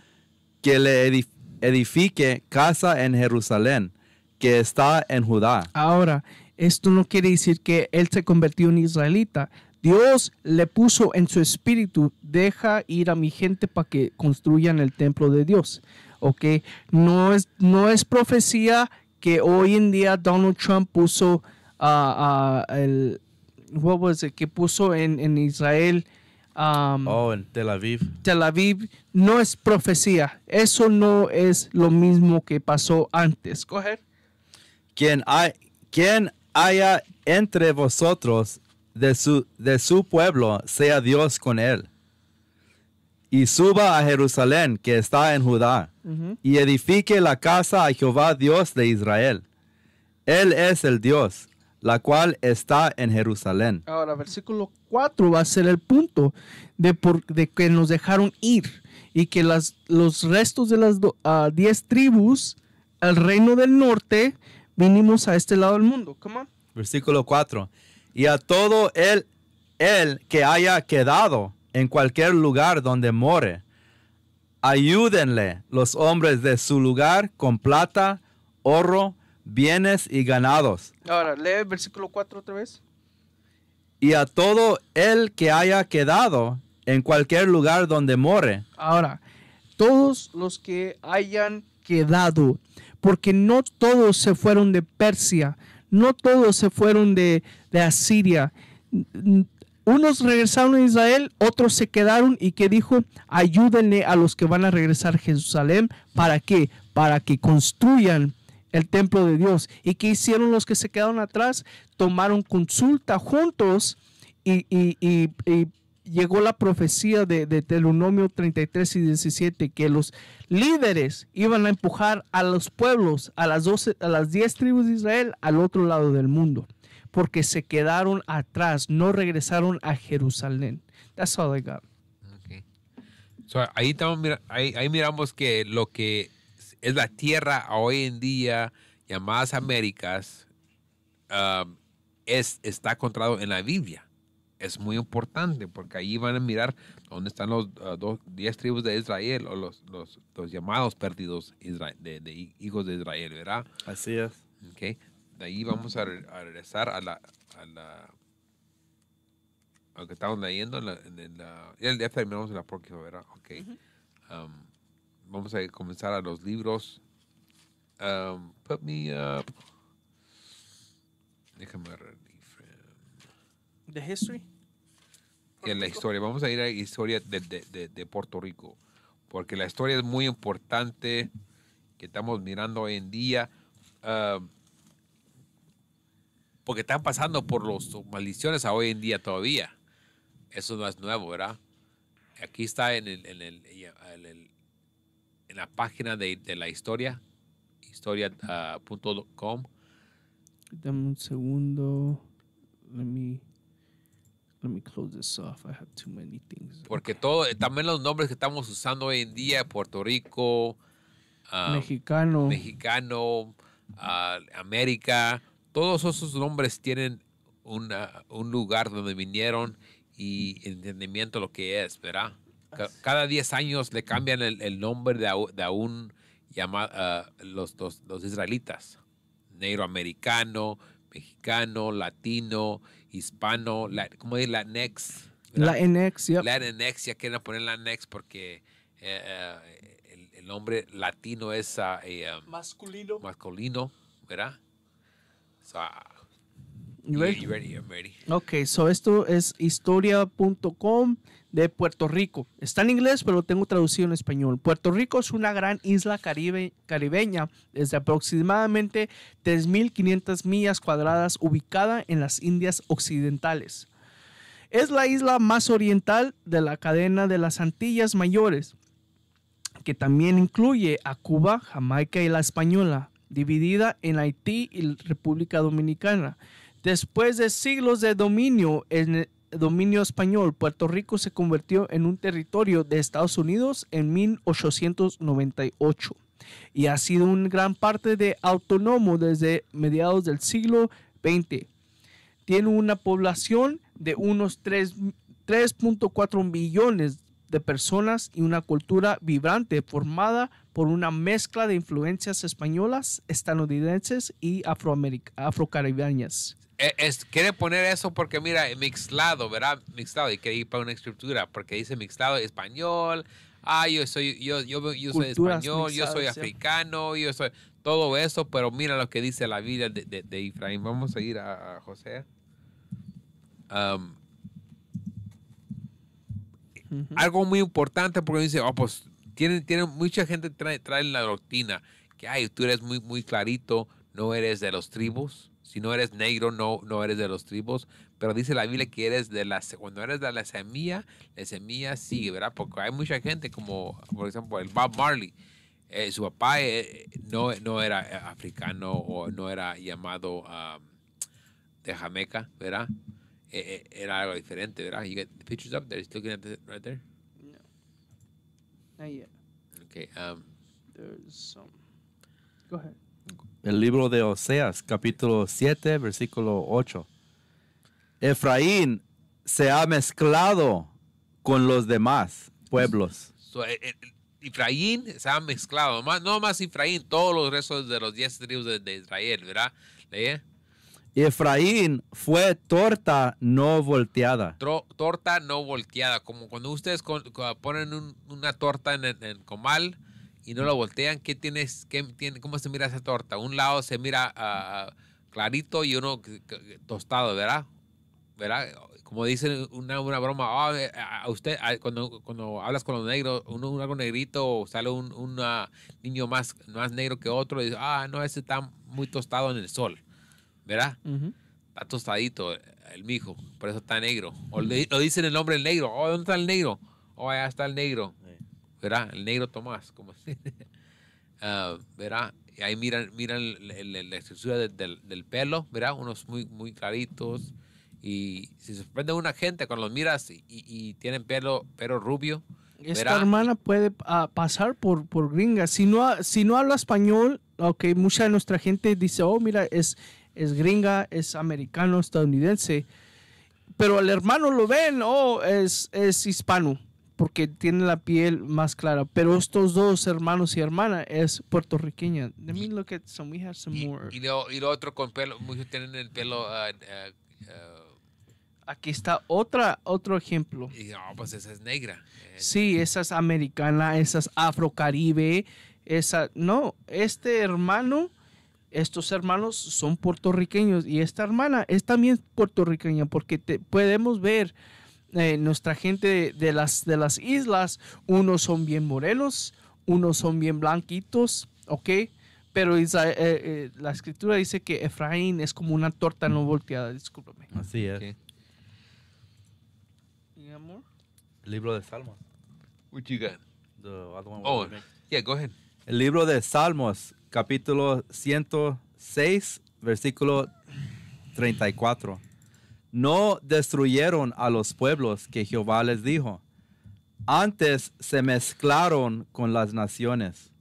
que le edifique casa en Jerusalén, que está en Judá. Ahora, esto no quiere decir que él se convirtió en israelita, Dios le puso en su espíritu, deja ir a mi gente para que construyan el templo de Dios. ¿Ok? No es, no es profecía que hoy en día Donald Trump puso a ah, ah, el... What was Que puso en, Israel... Um, oh, en Tel Aviv. Tel Aviv no es profecía. Eso no es lo mismo que pasó antes. Coger. hay, quien haya entre vosotros de su, de su pueblo sea Dios con él. Y suba a Jerusalén, que está en Judá, y edifique la casa a Jehová Dios de Israel. Él es el Dios, la cual está en Jerusalén. Ahora, versículo 4 va a ser el punto de, por, de que nos dejaron ir y que las, los restos de las 10 ah, tribus, al reino del norte, vinimos a este lado del mundo. Versículo 4 y a todo el, el que haya quedado en cualquier lugar donde more. Ayúdenle los hombres de su lugar con plata, oro, bienes y ganados. Ahora, lee el versículo 4 otra vez. Y a todo el que haya quedado en cualquier lugar donde more. Ahora, todos los que hayan quedado, porque no todos se fueron de Persia, no todos se fueron de, Asiria. Unos regresaron a Israel, otros se quedaron y que dijo, ayúdenle a los que van a regresar a Jerusalén. ¿Para qué? Para que construyan el templo de Dios. ¿Y qué hicieron los que se quedaron atrás? Tomaron consulta juntos y llegó la profecía de, de Deuteronomio 33 y 17, que los líderes iban a empujar a los pueblos, a las, 12, a las 10 tribus de Israel, al otro lado del mundo, porque se quedaron atrás, no regresaron a Jerusalén. That's all I got. ahí, ahí, miramos que lo que es la tierra hoy en día, llamadas Américas, um, es, está encontrado en la Biblia es muy importante porque ahí van a mirar dónde están los ah, dos, diez tribus de Israel o los, los, llamados perdidos de, hijos de Israel, ¿verdad? Así es. Okay. De ahí vamos a, regresar a la, a la lo que estamos leyendo. En la, en la, ya, terminamos en la próxima, ¿verdad? Ok. Um, vamos a comenzar a los libros. Um, put me up. The en la historia. Vamos a ir a la historia de, de, de, Puerto Rico, porque la historia es muy importante que estamos mirando hoy en día, ah, porque están pasando por las maldiciones a hoy en día todavía. Eso no es nuevo, ¿verdad? Aquí está en, el, en, el, en, la página de, la historia, historia.com. Ah, uh, Dame un segundo. Let me... Let me close this off. I have too many things. Porque todo, eh, también los nombres que estamos usando hoy en día, Puerto Rico, ah, mexicano, mexicano, ah, América, todos esos nombres tienen un lugar donde vinieron y entendimiento lo que es, ¿verdad? Cada 10 años le cambian el, nombre de, aún ah, los, los, los israelitas, negro americano, mexicano, latino hispano, la, ¿cómo es? Latinx. ¿verdad? Latinx, yep. Latinx, ya quieren poner Latinx porque eh, eh, el, el, nombre latino es ah, eh, um, masculino. Masculino, ¿verdad? So, ah, you, ready? Ok, so esto es historia.com de Puerto Rico. Está en inglés, pero lo tengo traducido en español. Puerto Rico es una gran isla caribe, caribeña desde aproximadamente 3.500 millas cuadradas ubicada en las Indias Occidentales. Es la isla más oriental de la cadena de las Antillas Mayores, que también incluye a Cuba, Jamaica y la Española, dividida en Haití y República Dominicana. Después de siglos de dominio en dominio español, Puerto Rico se convirtió en un territorio de Estados Unidos en 1898 y ha sido una gran parte de autónomo desde mediados del siglo XX. Tiene una población de unos 3.4 millones de personas y una cultura vibrante formada por una mezcla de influencias españolas, estadounidenses y afrocaribeñas. E, es, quiere poner eso porque, mira, mixlado, ¿verdad? Mixlado, y que ir para una escritura, porque dice mixlado español, ah, yo soy, yo, soy español, yo soy africano, yo soy todo eso, pero mira lo que dice la vida de, de, Efraín. Vamos a ir a, José. Um, algo muy importante porque dice, oh, pues tienen, tienen, mucha gente trae, trae la doctrina que, ay, tú eres muy, muy clarito, no eres de los tribus si no eres negro, no, no eres de los tribus. Pero dice la Biblia que eres de la, cuando eres de la semilla, la semilla sigue, ¿verdad? Porque hay mucha gente como, por ejemplo, el Bob Marley. Eh, su papá eh, no, no era eh, africano o no era llamado de Jamaica, ¿verdad? era algo diferente, ¿verdad? You the pictures up there. No. Not um, Go ahead el libro de Oseas, capítulo 7, versículo 8. Efraín se ha mezclado con los demás pueblos. Eh, eh, Efraín se ha mezclado, no más Efraín, todos los restos de los diez tribus de, Israel, ¿verdad? Efraín fue torta no volteada. torta no volteada, como cuando ustedes ponen una torta en el comal y no lo voltean, ¿qué tienes, qué, tiene, ¿cómo se mira esa torta? Un lado se mira ah, ah, clarito y uno tostado, ¿verdad? ¿verdad? Como dicen una, broma, eh, a usted cuando, hablas con los negros, uno un algo negrito, sale un niño más, más negro que otro, y dice, ah, no, ese está muy tostado en el sol, ¿verdad? Está tostadito el mijo, por eso está negro. O lo dicen el nombre negro, oh, ¿dónde está el negro? Oh, allá está el negro. Verá, El negro Tomás, como así. Ah, verá, y Ahí miran, miran la, la, estructura del, pelo, verá, Unos muy, muy claritos. Y si sorprende una gente cuando los miras y, y tienen pelo, pelo rubio. Esta hermana puede ah, pasar por, por gringa. Si no, si no habla español, aunque mucha de nuestra gente dice, oh, mira, es, es gringa, es americano, estadounidense. Pero al hermano lo ven, oh, es, es hispano porque tiene la piel más clara. Pero estos dos hermanos y hermana es puertorriqueña. Let me look at some. We some y, more. Y lo, otro con pelo, muchos tienen el pelo. Ah, ah, ah. Aquí está otra, otro ejemplo. Y no, pues esa es negra. Eh, sí, esa es americana, esa es afrocaribe, esa. No, este hermano estos hermanos son puertorriqueños y esta hermana es también puertorriqueña porque te, podemos ver eh, nuestra gente de las, de las islas, unos son bien morenos, unos son bien blanquitos, ¿ok? Pero eh, eh, la escritura dice que Efraín es como una torta no volteada, discúlpame. Así es. Amor? El libro de Salmos. ¿Qué you oh, go ahead. El libro de Salmos, capítulo 106, versículo 34 no destruyeron a los pueblos que Jehová les dijo. Antes se mezclaron con las naciones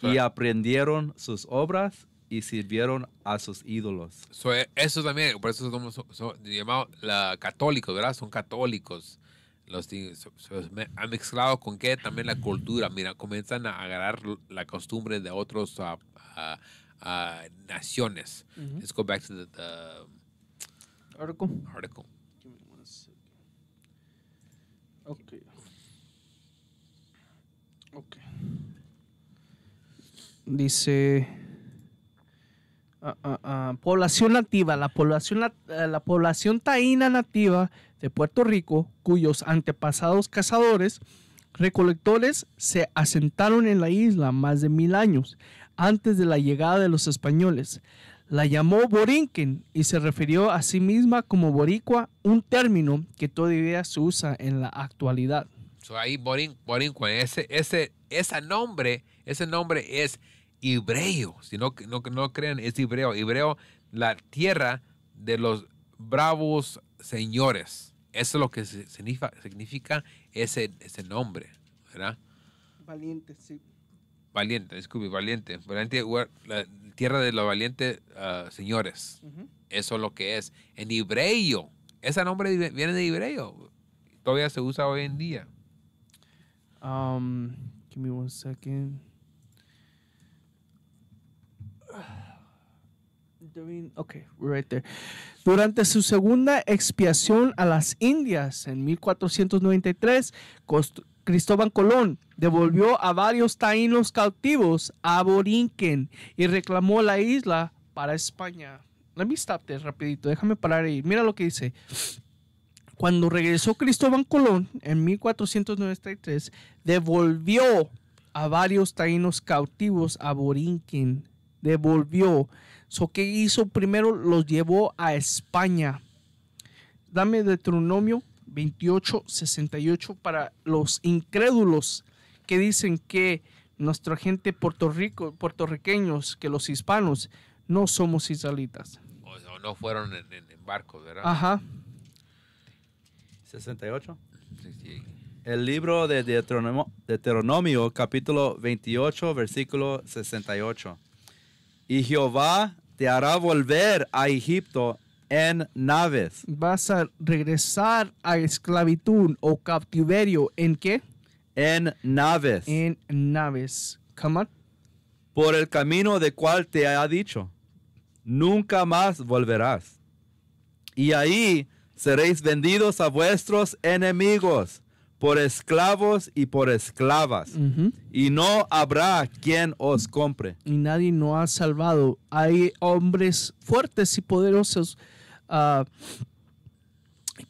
y aprendieron sus obras y sirvieron a sus ídolos. Eh, eso también, por eso somos, llamados la, católicos, ¿verdad? Son católicos. Los han mezclado con qué también la cultura. Mira, comienzan a agarrar la costumbre de otros ah, ah, ah, naciones. Let's go back to the article? Okay. Okay. Dice. Ah, ah, ah, población nativa, la población, eh, la población taína nativa de Puerto Rico, cuyos antepasados cazadores recolectores se asentaron en la isla más de mil años antes de la llegada de los españoles la llamó Borinquen y se refirió a sí misma como boricua, un término que todavía se usa en la actualidad. So ahí borin, Borinquen, ese, ese, ese, nombre, ese nombre es hebreo, si no, no, no creen, es hebreo, hebreo, la tierra de los bravos señores. Eso es lo que significa, ese, ese nombre, ¿verdad? Valiente, sí. Valiente, disculpe, valiente. Valiente, tierra de los valientes ah, señores. Eso es lo que es. En hebreo. Ese nombre viene de hebreo. Todavía se usa hoy en día. Um, give me one second. right there. Durante su segunda expiación a las Indias en 1493, Cristóbal Colón devolvió a varios taínos cautivos a Borinquen y reclamó la isla para España. Let me stop rapidito, déjame parar ahí. Mira lo que dice. Cuando regresó Cristóbal Colón en 1493, devolvió a varios taínos cautivos a Borinquen. Devolvió. So, ¿Qué hizo primero? Los llevó a España. Dame Deuteronomio 28, 68, para los incrédulos que dicen que nuestra gente Puerto Rico, puertorriqueños, que los hispanos, no somos israelitas. O, no fueron en, en, ¿verdad? Ajá. 68. El libro de Deuteronomio, capítulo 28, versículo 68. Y Jehová te hará volver a Egipto en naves. Vas a regresar a esclavitud o cautiverio en qué? En naves. En naves. Por el camino de cual te ha dicho. Nunca más volverás. Y ahí seréis vendidos a vuestros enemigos por esclavos y por esclavas, y no habrá quien os compre. Y nadie nos ha salvado. Hay hombres fuertes y poderosos Ah,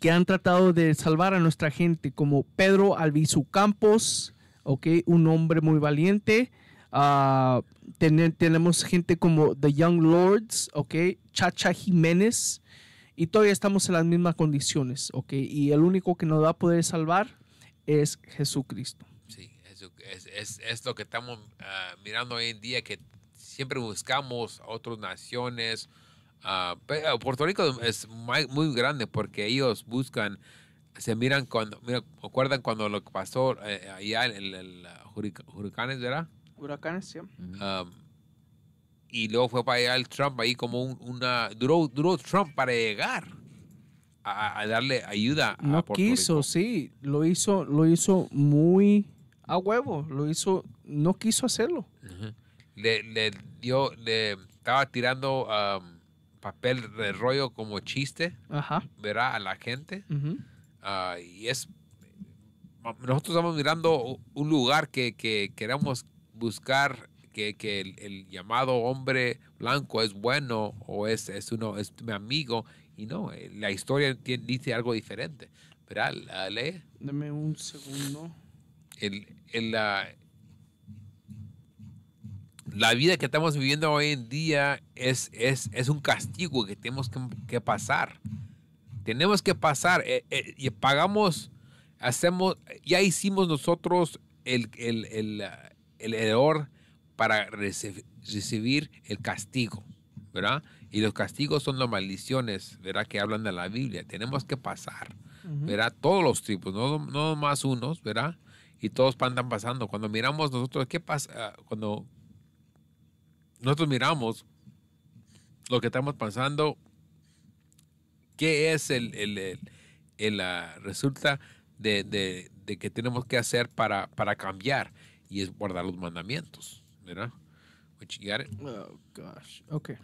que han tratado de salvar a nuestra gente, como Pedro Albizu Campos, un hombre muy valiente. Ah, tenemos gente como The Young Lords, okay, Chacha Jiménez, y todavía estamos en las mismas condiciones, okay, y el único que nos va a poder salvar es Jesucristo. Sí, es, es, lo que estamos ah, mirando hoy en día, que siempre buscamos a otras naciones, Ah, ah, Puerto Rico es muy, grande porque ellos buscan, se miran cuando, mira, acuerdan cuando lo que pasó eh, allá en el, el, ah, huracanes, ¿verdad? Huracanes, sí. y luego fue para allá el Trump, ahí como una, duró, Trump para llegar a, darle ayuda. No a Puerto quiso, Rico. sí, lo hizo, lo hizo muy a huevo, lo hizo, no quiso hacerlo. le, dio, le estaba tirando... a papel de rollo como chiste, verá a la gente. Ah, y es. Nosotros estamos mirando un lugar que, queremos buscar que, que el, llamado hombre blanco es bueno o es, es uno es mi amigo y no eh, la historia dice algo diferente verá lee un segundo el, el la vida que estamos viviendo hoy en día es, es, un castigo que tenemos que, pasar. Tenemos que pasar eh, eh, y pagamos, hacemos, ya hicimos nosotros el, el, error para recibir el castigo, ¿verdad? Y los castigos son las maldiciones, ¿verdad? Que hablan de la Biblia. Tenemos que pasar, ¿verdad? Todos los tipos, no, no más unos, ¿verdad? Y todos andan pasando. Cuando miramos nosotros, ¿qué pasa? Ah, cuando nosotros miramos lo que estamos pasando, qué es el, el, resulta de, que tenemos que hacer para, cambiar y es guardar los mandamientos, ¿verdad? Which Oh gosh. Okay.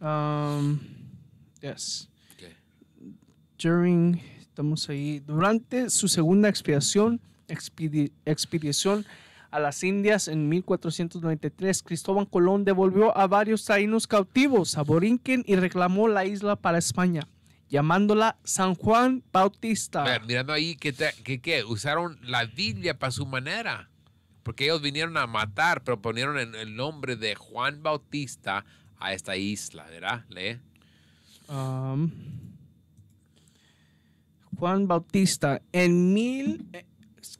Um, yes. Okay. During estamos ahí durante su segunda expiación expedición a las Indias en 1493. Cristóbal Colón devolvió a varios taínos cautivos a Borinquen y reclamó la isla para España, llamándola San Juan Bautista. mirando ahí que, usaron la Biblia para su manera, porque ellos vinieron a matar, pero ponieron el, nombre de Juan Bautista a esta isla, ¿verdad? Juan Bautista en mil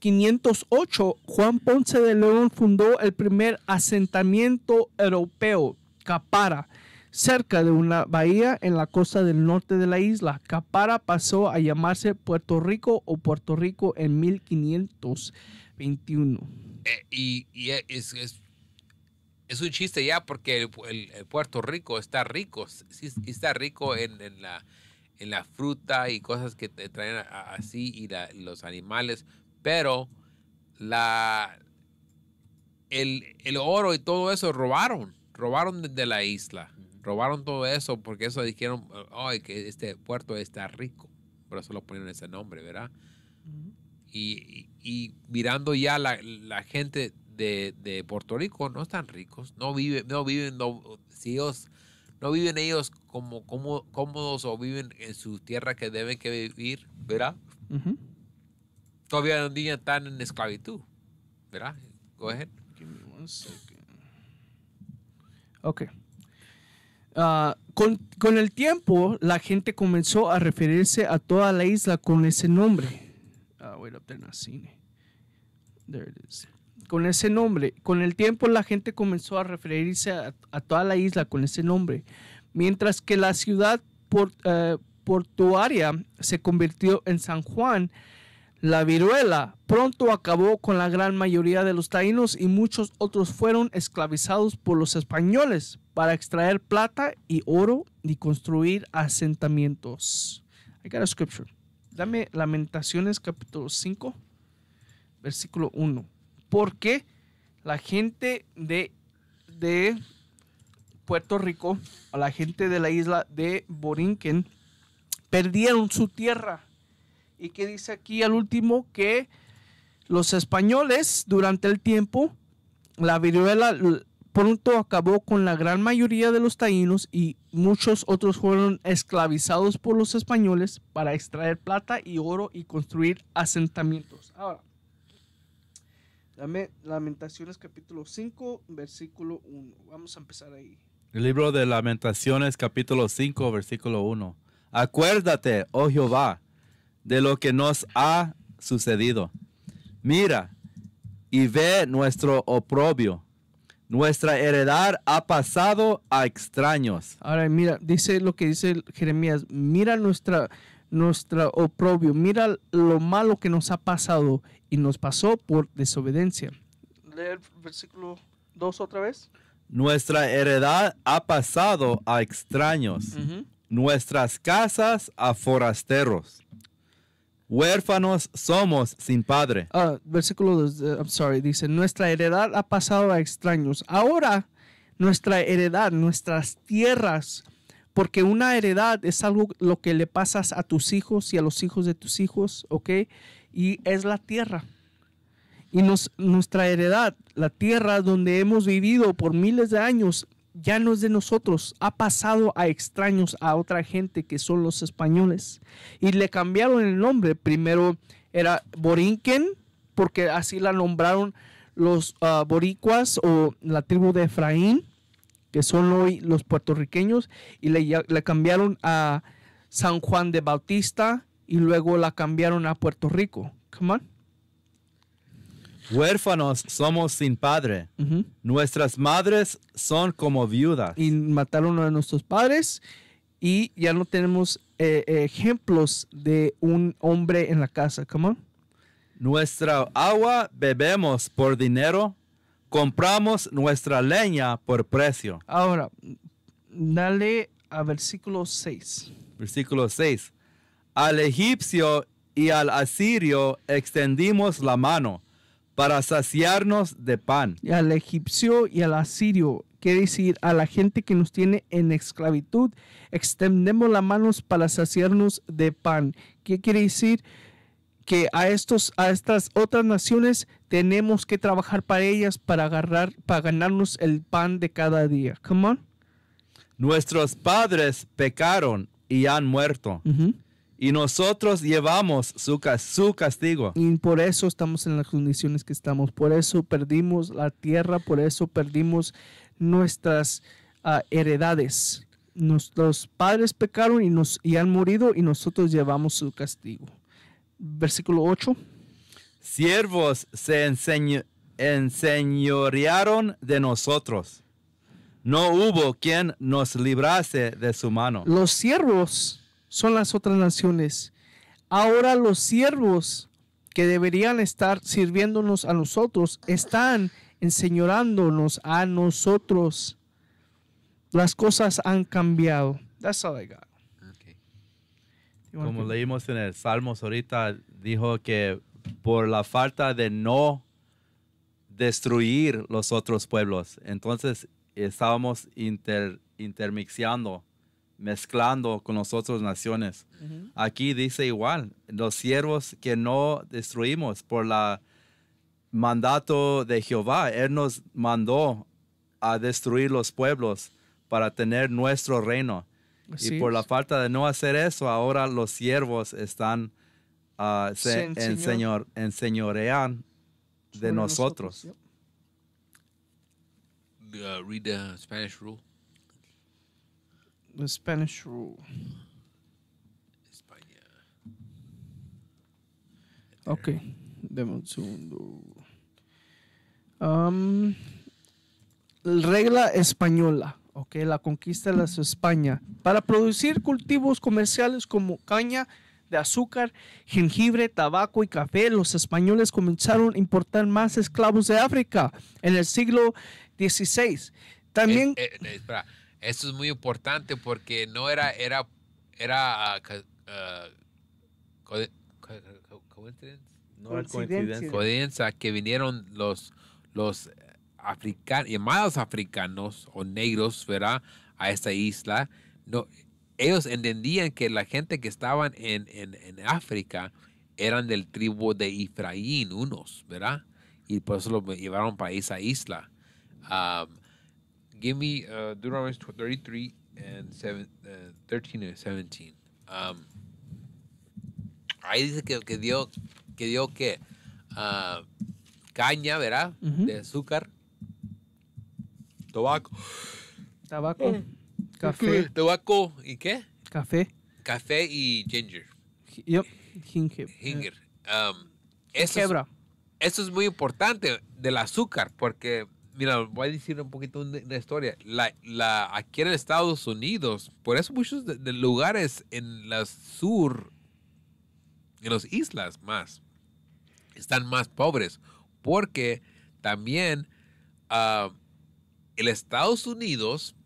1508, Juan Ponce de León fundó el primer asentamiento europeo, Capara, cerca de una bahía en la costa del norte de la isla. Capara pasó a llamarse Puerto Rico o Puerto Rico en 1521. Eh, y, es, un chiste ya porque el, Puerto Rico está rico, está rico en, la en la fruta y cosas que te traen así y los animales, pero la, el, oro y todo eso robaron, robaron de la isla, robaron todo eso porque eso dijeron, ay, que este puerto está rico, por eso lo ponen ese nombre, ¿verdad? y, mirando ya la, gente de, Puerto Rico no están ricos, no viven, no viven, no, ellos no viven ellos como, cómodos o viven en su tierra que deben que vivir, ¿verdad? todavía un día están en esclavitud. ¿Verdad? Go ahead. Give Ok. Ah, con, el tiempo, la gente comenzó a referirse a toda la isla con ese nombre. wait ah, up, There it is. Con ese nombre. Con el tiempo, la gente comenzó a referirse a, toda la isla con ese nombre. Mientras que la ciudad eh, portuaria se convirtió en San Juan, la viruela pronto acabó con la gran mayoría de los taínos y muchos otros fueron esclavizados por los españoles para extraer plata y oro y construir asentamientos. I got a scripture. Dame Lamentaciones capítulo 5, versículo 1. Porque la gente de, de Puerto Rico, la gente de la isla de Borinquen, perdieron su tierra y que dice aquí al último que los españoles durante el tiempo, la viruela pronto acabó con la gran mayoría de los taínos y muchos otros fueron esclavizados por los españoles para extraer plata y oro y construir asentamientos. Ahora, Lamentaciones capítulo 5, versículo 1. Vamos a empezar ahí. El libro de Lamentaciones capítulo 5, versículo 1. Acuérdate, oh Jehová, de lo que nos ha sucedido. Mira y ve nuestro oprobio. Nuestra heredad ha pasado a extraños. Ahora mira, dice lo que dice Jeremías, mira nuestra nuestra oprobio, mira lo malo que nos ha pasado y nos pasó por desobediencia. Leer versículo 2 otra vez. Nuestra heredad ha pasado a extraños, nuestras casas a forasteros. Huérfanos somos sin padre. Ah, versículo 2, eh, I'm sorry, dice, nuestra heredad ha pasado a extraños. Ahora nuestra heredad, nuestras tierras, porque una heredad es algo lo que le pasas a tus hijos y a los hijos de tus hijos, ¿ok? Y es la tierra. Y nos, nuestra heredad, la tierra donde hemos vivido por miles de años, ya no es de nosotros, ha pasado a extraños, a otra gente que son los españoles. Y le cambiaron el nombre, primero era Borinquen, porque así la nombraron los ah, boricuas o la tribu de Efraín, que son hoy los puertorriqueños, y le, cambiaron a San Juan de Bautista y luego la cambiaron a Puerto Rico. Huérfanos somos sin padre. Nuestras madres son como viudas. Y mataron a nuestros padres y ya no tenemos eh, ejemplos de un hombre en la casa. Come Nuestra agua bebemos por dinero. Compramos nuestra leña por precio. Ahora, dale a versículo 6. Versículo 6. Al egipcio y al asirio extendimos la mano para saciarnos de pan. Y al egipcio y al asirio, quiere decir a la gente que nos tiene en esclavitud, extendemos las manos para saciarnos de pan. ¿Qué quiere decir? Que a, estos, a estas otras naciones tenemos que trabajar para ellas para, agarrar, para ganarnos el pan de cada día. Come on. Nuestros padres pecaron y han muerto y nosotros llevamos su, castigo. Y por eso estamos en las condiciones que estamos, por eso perdimos la tierra, por eso perdimos nuestras ah, heredades. Nuestros padres pecaron y, nos, y han morido y nosotros llevamos su castigo. Versículo 8. Siervos se enseñorearon de nosotros. No hubo quien nos librase de su mano. Los siervos son las otras naciones. Ahora los siervos que deberían estar sirviéndonos a nosotros están enseñorándonos a nosotros. Las cosas han cambiado. That's I Como leímos en el Salmos ahorita, dijo que por la falta de no destruir los otros pueblos, entonces estábamos inter, intermixiando mezclando con las otras naciones. Aquí dice igual, los siervos que no destruimos por la mandato de Jehová, Él nos mandó a destruir los pueblos para tener nuestro reino. y por la falta de no hacer eso, ahora los siervos están, uh, se, enseñorean de nosotros. Uh, read The Spanish rule. España. Ok, demos un um, regla española, ok, la conquista de la España. Para producir cultivos comerciales como caña, de azúcar, jengibre, tabaco y café, los españoles comenzaron a importar más esclavos de África en el siglo XVI. También... Eh, eh, espera, eso es muy importante porque no era, era, era ah, ah, No coincidencia. coincidencia que vinieron los, los africanos, llamados africanos o negros, ¿verdad? A esta isla. No, ellos entendían que la gente que estaban en, en, África eran del tribu de Ifraín, unos, ¿verdad? Y por eso lo llevaron para esa isla give me 33 uh, and 13 17. Uh, um, ahí dice que, dio que dio que uh, caña, ¿verdad? De azúcar, tabaco, tabaco, eh. café, tabaco y qué? Café, café y ginger. Yep, ginger. Ginger. Eh. Um, eso es muy importante del azúcar porque mira, voy a decir un poquito una historia. La, la, aquí en Estados Unidos, por eso muchos de, lugares en la sur, en las islas más, están más pobres, porque también ah, en Estados Unidos,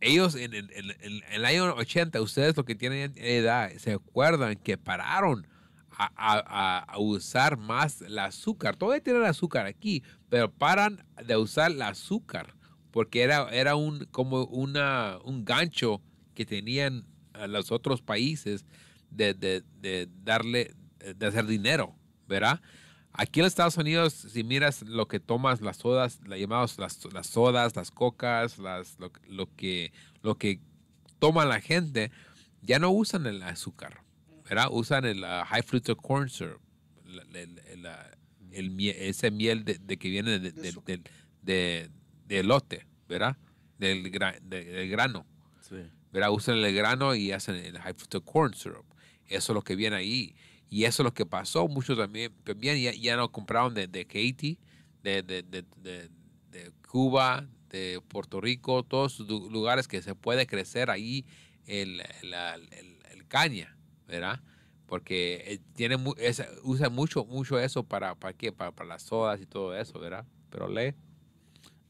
ellos en, el año 80, ustedes lo que tienen edad, se acuerdan que pararon a, usar más el azúcar. Todavía tienen azúcar aquí, pero paran de usar el azúcar porque era, era un, como una, un gancho que tenían eh, los otros países de, darle, eh, de hacer dinero, ¿verdad? Aquí en los Estados Unidos, si miras lo que tomas, las sodas, las, sodas, las cocas, las, lo, que, lo que toma la gente, ya no usan el azúcar. ¿verdad? Usan el high fructose corn syrup, la ese miel de, de que viene de, de, de, elote, ¿verdad? Del, del grano. ¿verdad? Usan el grano y hacen el high fructose corn syrup. Eso es lo que viene ahí. Y eso es lo que pasó. Muchos también, también ya, ya no compraron de, de de, Cuba, de Puerto Rico, todos los lugares que se puede crecer ahí el caña. ¿verdad? Porque eh, tiene usa mucho, mucho eso para, ¿para qué? Para, las sodas y todo eso, ¿verdad? Pero lee.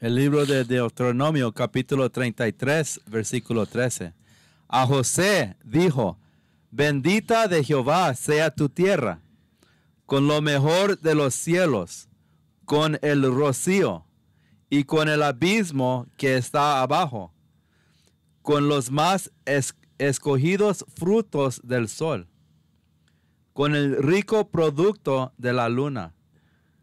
El libro de Deuteronomio, capítulo 33, versículo 13. A José dijo, bendita de Jehová sea tu tierra, con lo mejor de los cielos, con el rocío y con el abismo que está abajo, con los más escogidos frutos del sol, con el rico producto de la luna,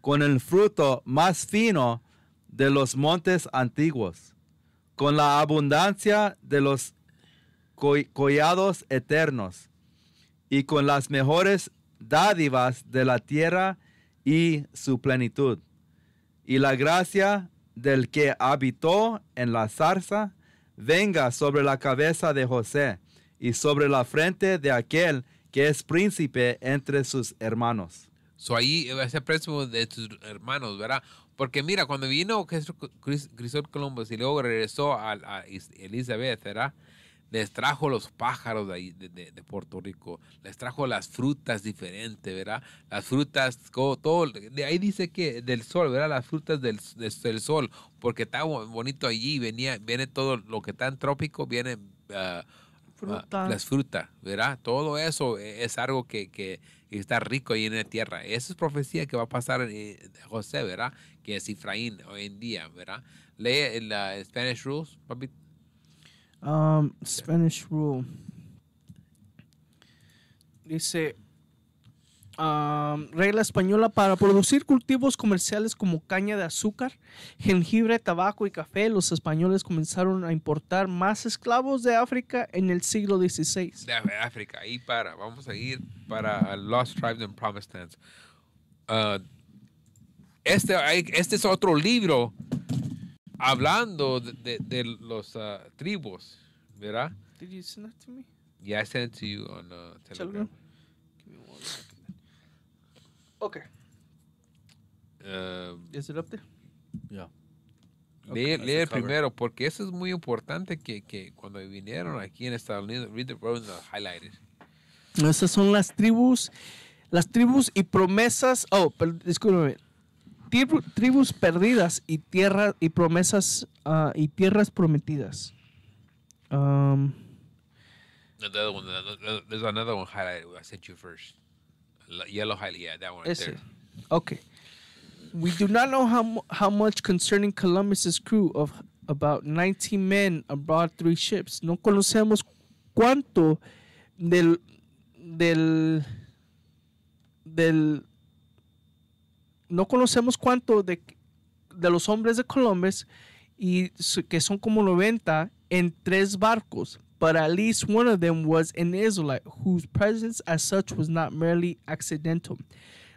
con el fruto más fino de los montes antiguos, con la abundancia de los collados eternos y con las mejores dádivas de la tierra y su plenitud, y la gracia del que habitó en la zarza, venga sobre la cabeza de José y sobre la frente de aquel que es príncipe entre sus hermanos. So ahí ese príncipe de sus hermanos, ¿verdad? Porque mira, cuando vino Cristóbal Columbus y luego regresó a, a Elizabeth, ¿verdad? les trajo los pájaros de, ahí, de, de, Puerto Rico, les trajo las frutas diferentes, ¿verdad? Las frutas, todo, de ahí dice que del sol, ¿verdad? Las frutas del, del sol, porque está bonito allí, venía, viene todo lo que está en trópico, viene ah, ah, las frutas, ¿verdad? Todo eso e, es algo que, que está rico ahí en la tierra. Esa es profecía que va a pasar en José, ¿verdad? Que es Efraín hoy en día, ¿verdad? Lee la Spanish Rules, papito? Um, Spanish Rule. Dice, um, regla española para producir cultivos comerciales como caña de azúcar, jengibre, tabaco y café, los españoles comenzaron a importar más esclavos de África en el siglo XVI. De África, y para, vamos a ir para Lost Tribes and Promised uh, este, este es otro libro hablando de, de, los ah, tribus, ¿verdad? Did you send that to me? Yeah, I sent it to you on uh, Telegram. Okay. Is um, it up there? Yeah. primero, porque eso es muy importante que, que cuando vinieron aquí en Estados Unidos, read the road highlighted. Esas son las tribus, las tribus y promesas. Oh, pero discúlpenme tribus perdidas y tierras y promesas uh, y tierras prometidas. Um, there's another one highlighted. I sent you first. Yellow highlight, yeah, that one. Right there. Okay. We do not know how how much concerning Columbus's crew of about 90 men aboard three ships. No conocemos cuánto del del del no conocemos cuánto de, los hombres de Columbus, y que son como 90, en tres barcos. But at least one of them was an Israelite, whose presence as such was not merely accidental.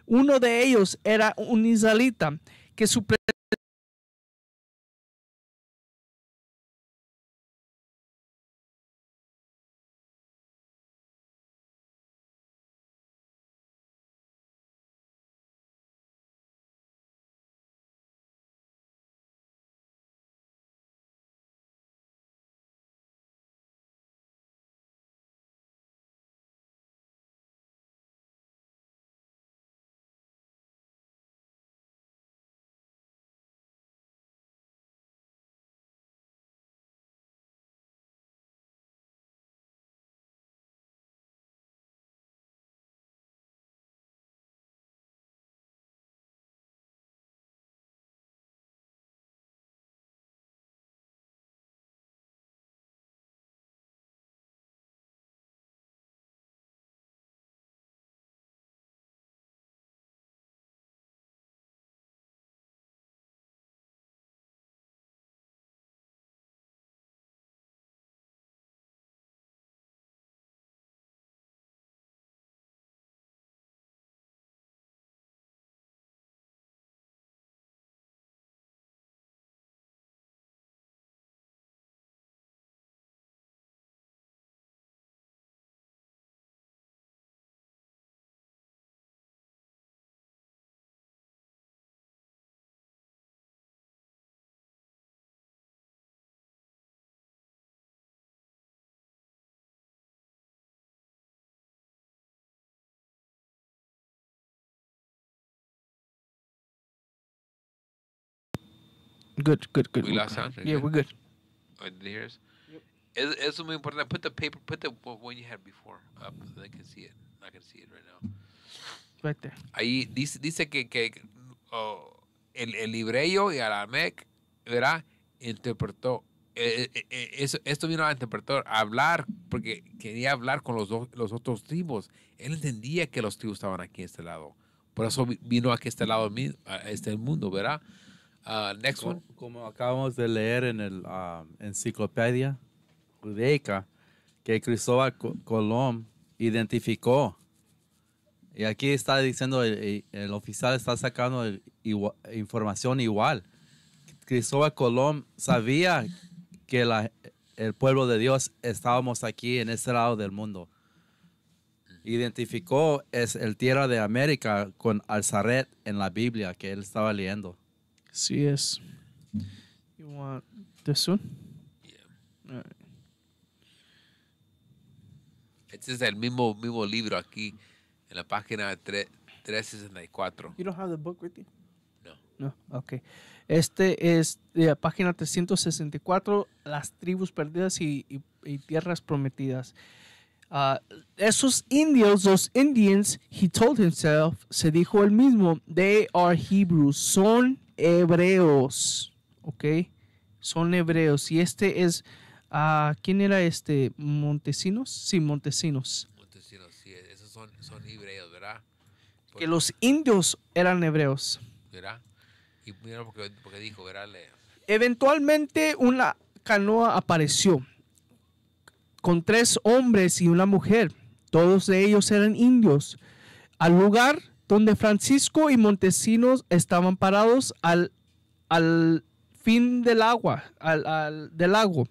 Uno de ellos era un israelita, que su presencia Good, good, good. We lost sound. Yeah, we're good. Oh, I hear Yep. it's muy important. Put the paper, put the one you had before up they can see it. I can see it right now. Right there. Ahí dice, dice que, que oh, el, el y Aramec, ¿verdad? Interpretó. eh, eh, eh, eh esto vino a interpretar, a hablar, porque quería hablar con los, los otros tribus. Él entendía que los tribus estaban aquí en este lado. Por eso vino aquí a este lado, a este mundo, ¿verdad? Ah, next como, one. acabamos de leer en la ah, enciclopedia judaica, que Cristóbal Colón identificó. Y aquí está diciendo, el, oficial está sacando información igual. Cristóbal Colón sabía que el pueblo de Dios estábamos aquí en este lado del mundo. Identificó es el tierra de América con Alzaret en la Biblia que él estaba leyendo. Así es. You want this one? Yeah. All right. Este es el mismo, mismo libro aquí en la página 364. You don't have the book with you? No. No, ok. Este es la página 364, Las tribus perdidas y, tierras prometidas. Uh, esos indios, los Indians, he told himself, se dijo él mismo, they are Hebrews, son hebreos, ¿ok? Son hebreos. Y este es, ¿a ah, ¿quién era este? ¿Montesinos? Sí, Montesinos. Montesinos, sí, esos son, hebreos, ¿verdad? que los indios eran hebreos. Y porque, dijo, Eventualmente una canoa apareció con tres hombres y una mujer. Todos ellos eran indios. Al lugar donde Francisco y Montesinos estaban parados al, al fin del agua, al, del lago.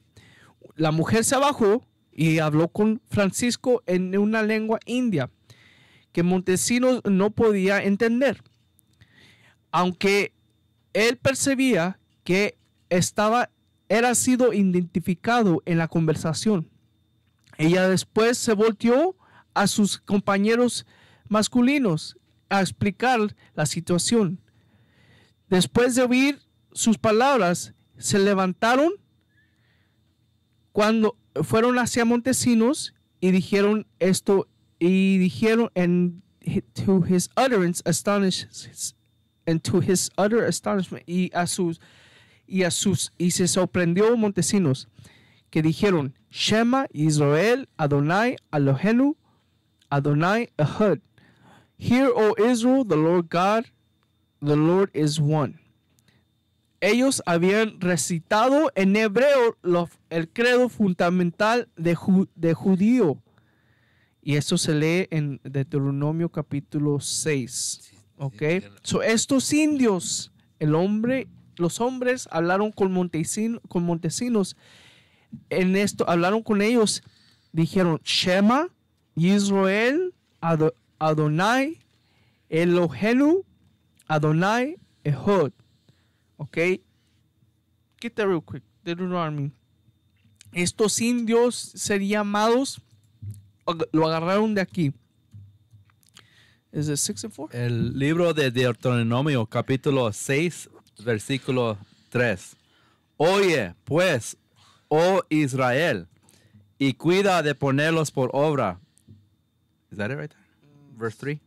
La mujer se bajó y habló con Francisco en una lengua india que Montesinos no podía entender, aunque él percibía que estaba era sido identificado en la conversación. Ella después se volteó a sus compañeros masculinos a explicar la situación. Después de oír sus palabras, se levantaron cuando fueron hacia Montesinos y dijeron esto y dijeron en to his utterance astonished and to his utter astonishment y a sus y a sus y se sorprendió Montesinos que dijeron Shema Israel Adonai alohenu Adonai Ehud Hear, O Israel, the Lord God, the Lord is one. Ellos habían recitado en hebreo el credo fundamental de, judío. Y esto se lee en Deuteronomio capítulo 6. ¿Ok? So, estos indios, el hombre, los hombres hablaron con, Montesino, con Montesinos. En esto hablaron con ellos. Dijeron, Shema, Israel, a Adonai Elohenu Adonai Ehod. Ok. Get that real quick. Deuteronomy. Estos indios serían llamados. Lo agarraron de aquí. ¿Es el 6 4? El libro de Deuteronomio, capítulo 6, versículo 3. Oye, pues, oh Israel, y cuida de ponerlos por obra. ¿Es that it verse 3.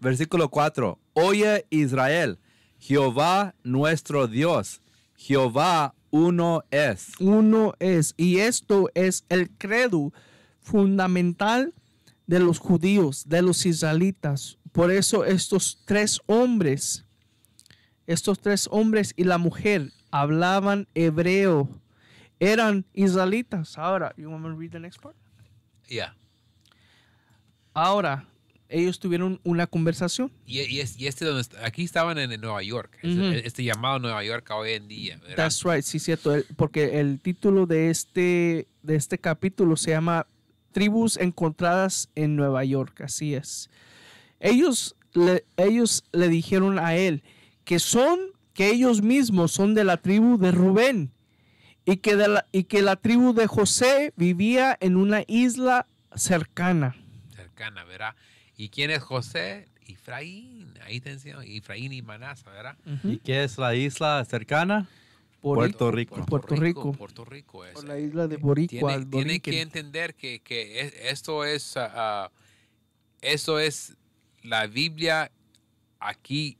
versículo 4. Oye Israel, Jehová nuestro Dios, Jehová uno es. Uno es. Y esto es el credo fundamental de los judíos, de los israelitas. Por eso estos tres hombres, estos tres hombres y la mujer hablaban hebreo, eran israelitas. Ahora, you want me read the next Ahora, ellos tuvieron una conversación. Y, este aquí estaban en Nueva York, e, este, llamado Nueva York hoy en día. That's right, sí, cierto, porque el título de este, de este capítulo se llama Tribus encontradas en Nueva York, así es. Ellos le, ellos le dijeron a él que son, que ellos mismos son de la tribu de Rubén y que, y que la tribu de José vivía en una isla cercana verá ¿verdad? ¿Y quién es José? Ifraín, ahí te enseño, Ifraín y Manasa, ¿verdad? ¿Y qué es la isla cercana? Puerto, Rico. Puerto, Rico. Puerto Rico, Puerto es, la isla de Boricua. Tiene, que entender que, que esto es ah, ah, es la Biblia aquí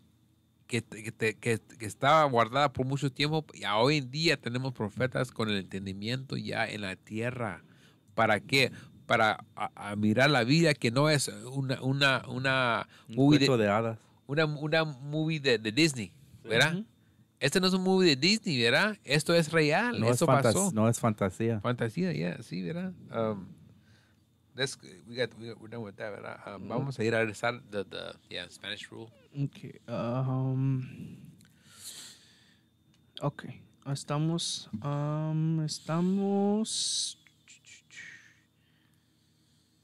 que, que, que, que, estaba guardada por mucho tiempo y hoy en día tenemos profetas con el entendimiento ya en la tierra. ¿Para qué? para mirar la vida que no es una, una, una movie Un de, de hadas. Una, una movie de, Disney, ¿verdad? Este no es un movie de Disney, ¿verdad? Esto es real, no esto es pasó. No es fantasía. Fantasía, yeah, sí, ¿verdad? Um, we're done with that, um, mm. Vamos a ir a regresar the, Spanish rule. Okay. Um, ok. Estamos, um, estamos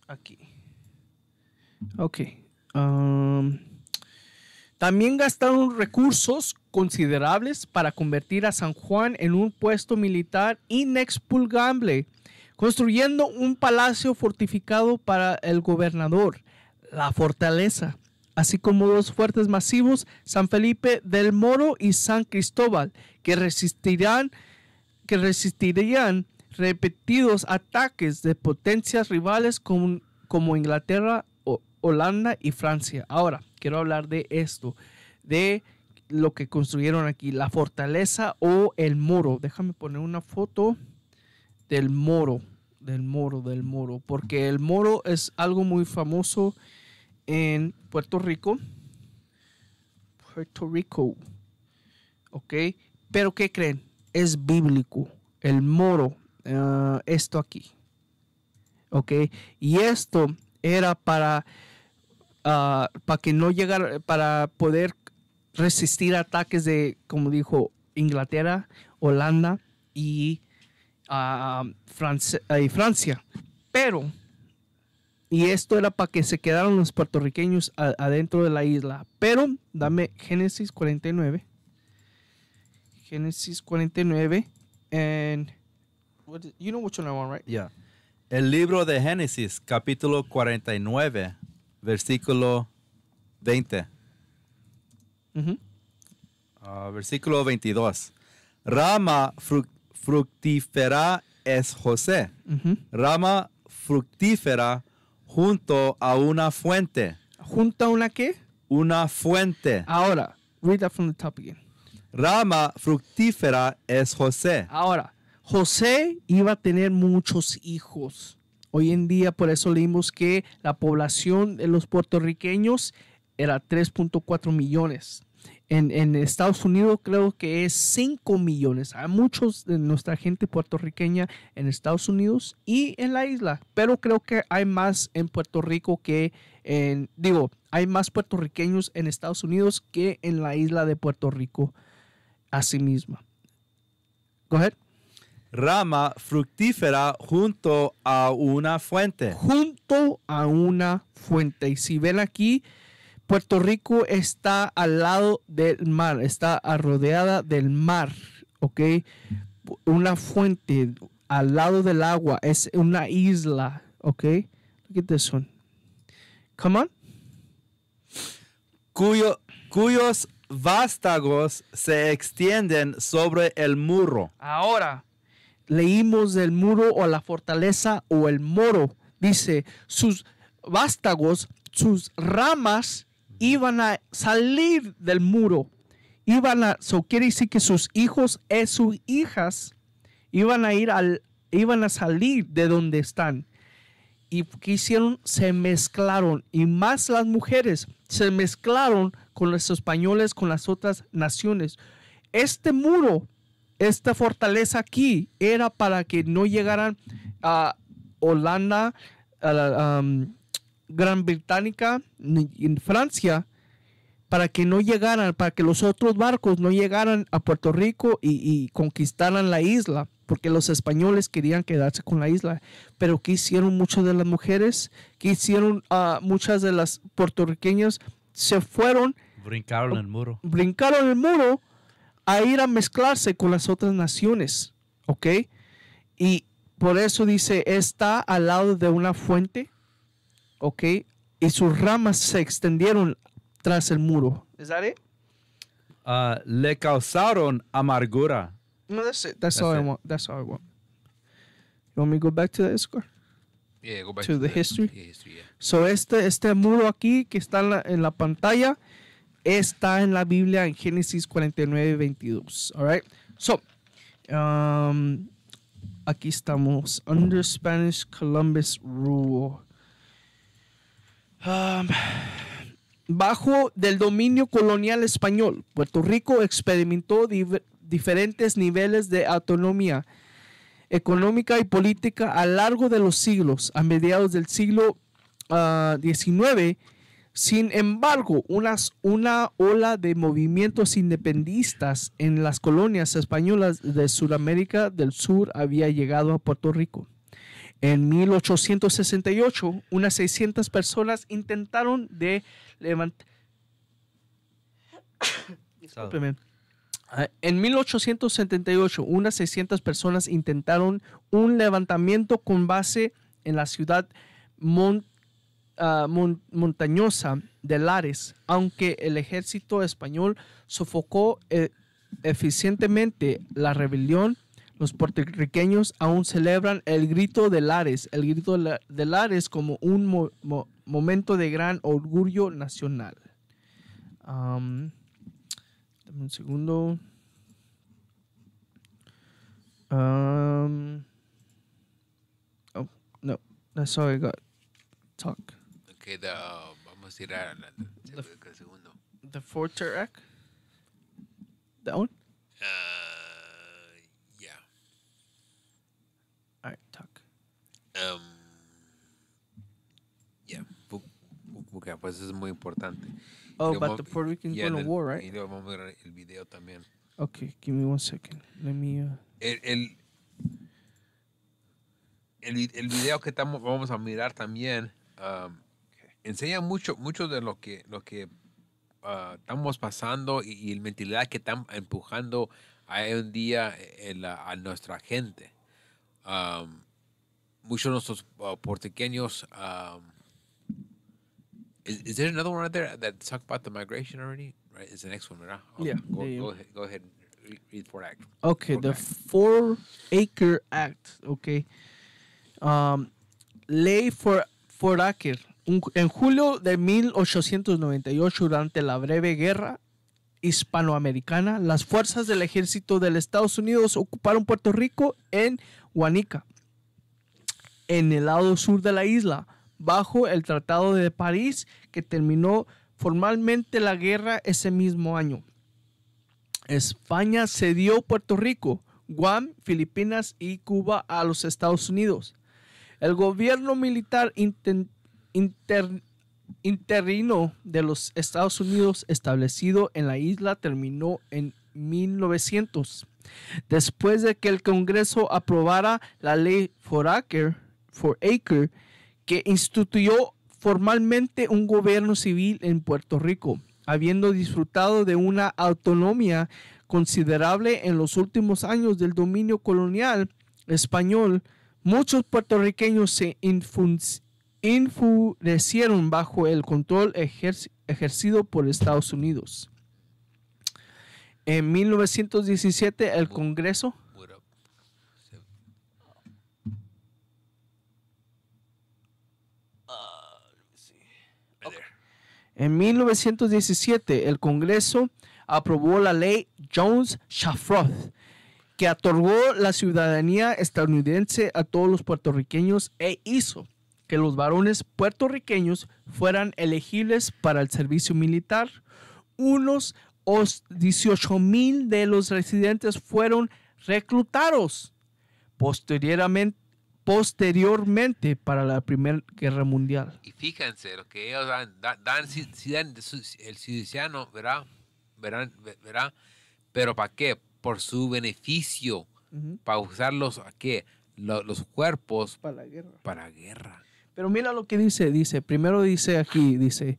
Aquí. Ok. Um, también gastaron recursos considerables para convertir a San Juan en un puesto militar inexpugnable, construyendo un palacio fortificado para el gobernador, la fortaleza, así como dos fuertes masivos, San Felipe del Moro y San Cristóbal, que resistirán que resistirían repetidos ataques de potencias rivales como, Inglaterra, Holanda y Francia. Ahora, quiero hablar de esto, de lo que construyeron aquí, la fortaleza o el moro. Déjame poner una foto del moro, del moro, del moro. porque el moro es algo muy famoso en Puerto Rico. Puerto Rico, ¿ok? Pero ¿qué creen? Es bíblico. El moro. Ah, esto aquí. ¿Ok? Y esto era para, ah, para que no llegara, para poder resistir ataques de, como dijo, Inglaterra, Holanda y, ah, Francia. Pero, y esto era para que se quedaran los puertorriqueños adentro de la isla. Pero, dame Génesis 49. Génesis 49. en you know which one I want, right? Yeah. El libro de Génesis, capítulo 49, versículo 20. Mm-hmm. Ah, versículo 22. Rama fructífera es José. Mm-hmm. Rama fructífera junto a una fuente. ¿Junto a una qué? Una fuente. Ahora, read that from the top again. Rama fructífera es José. Ahora, José iba a tener muchos hijos. Hoy en día por eso leímos que la población de los puertorriqueños era 3.4 millones. En, Estados Unidos creo que es 5 millones. Hay muchos de nuestra gente puertorriqueña en Estados Unidos y en la isla, pero creo que hay más en Puerto Rico que en, digo, hay más puertorriqueños en Estados Unidos que en la isla de Puerto Rico a sí misma rama fructífera junto a una fuente. Junto a una fuente. Y si ven aquí, Puerto Rico está al lado del mar, está rodeada del mar, ¿ok? Una fuente al lado del agua, es una isla, ¿ok? Look at this one. Come on. cuyos vástagos se extienden sobre el muro. Ahora, leímos del muro o la fortaleza o el moro. Dice, sus vástagos, sus ramas iban a salir del muro. Iban a, eso quiere decir que sus hijos y e sus hijas iban a ir al, iban a salir de donde están. ¿Y qué hicieron? Se mezclaron. Y más las mujeres se mezclaron con los españoles, con las otras naciones. Este muro esta fortaleza aquí era para que no llegaran a Holanda, a Gran Británica, en Francia, para que no llegaran, para que los otros barcos no llegaran a Puerto Rico y, conquistaran la isla, porque los españoles querían quedarse con la isla. Pero ¿qué hicieron muchas de las mujeres? que hicieron a ah, muchas de las puertorriqueñas? Se fueron. Brincaron el muro. Brincaron el muro a ir a mezclarse con las otras naciones, ¿ok? Y por eso dice, está al lado de una fuente, ¿ok? Y sus ramas se extendieron tras el muro. ¿Es that ah, le causaron amargura. No, that's it. That's, all I want. That's all I want. You want me to go back to the score? Yeah, go back to, the, history. So este este muro aquí que está en la pantalla está en la Biblia en Génesis 49, 22. All right. So, um, aquí estamos. Under Spanish Columbus rule. Um, bajo del dominio colonial español, Puerto Rico experimentó diferentes niveles de autonomía económica y política a lo largo de los siglos. A mediados del siglo XIX, ah, sin embargo, una ola de movimientos independistas en las colonias españolas de Sudamérica del Sur había llegado a Puerto Rico. En 1868, unas 600 personas intentaron de levantar... Ah, en 1878, unas 600 personas intentaron un levantamiento con base en la ciudad Mont Ah, montañosa de Lares, aunque el ejército español sofocó eh, eficientemente la rebelión, los puertorriqueños aún celebran el grito de Lares, el grito de Lares como un momento de gran orgullo nacional. un segundo. oh, no, I Talk queda, vamos a ir a la, el segundo. The fourth track? That one? Uh, yeah. All right, talk. Um, yeah, porque pues es muy importante. Oh, but the Puerto Rican yeah, to War, right? Y luego vamos a ver el video también. Okay, give me one second. Let me. Uh... El, el, el, el, video que estamos, vamos a mirar también um, enseña mucho, mucho de lo que, lo que uh, estamos pasando y, y, la mentalidad que están empujando hoy en día eh, en la, a nuestra gente. Um, muchos de nuestros uh, ah, puertorriqueños. Um, is, is, there another one out there that talk about the migration already? Right, it's the next one, right? I'll yeah. Go, yeah. Go, go ahead read, Act. Okay, the Act. Four Acre Act. Okay. Um, ley for Four Acre en julio de 1898, durante la breve guerra hispanoamericana, las fuerzas del ejército de los Estados Unidos ocuparon Puerto Rico en Guanica, en el lado sur de la isla, bajo el Tratado de París, que terminó formalmente la guerra ese mismo año. España cedió Puerto Rico, Guam, Filipinas y Cuba a los Estados Unidos. El gobierno militar intentó interino de los Estados Unidos establecido en la isla terminó en 1900. Después de que el Congreso aprobara la ley Foraker, Acre, que instituyó formalmente un gobierno civil en Puerto Rico, habiendo disfrutado de una autonomía considerable en los últimos años del dominio colonial español, muchos puertorriqueños se infurecieron bajo el control ejercido por Estados Unidos. En 1917 el Congreso En 1917, el Congreso aprobó la ley Jones-Shafroth, que otorgó la ciudadanía estadounidense a todos los puertorriqueños e hizo que los varones puertorriqueños fueran elegibles para el servicio militar. Unos 18 mil de los residentes fueron reclutados posteriormente, para la Primera Guerra Mundial. Y fíjense, lo que ellos dan, dan, el ciudadano, verá verá, Pero ¿para qué? Por su beneficio, para usarlos a qué? Los, cuerpos para la guerra. Para la guerra. Pero mira lo que dice, dice, primero dice aquí, dice,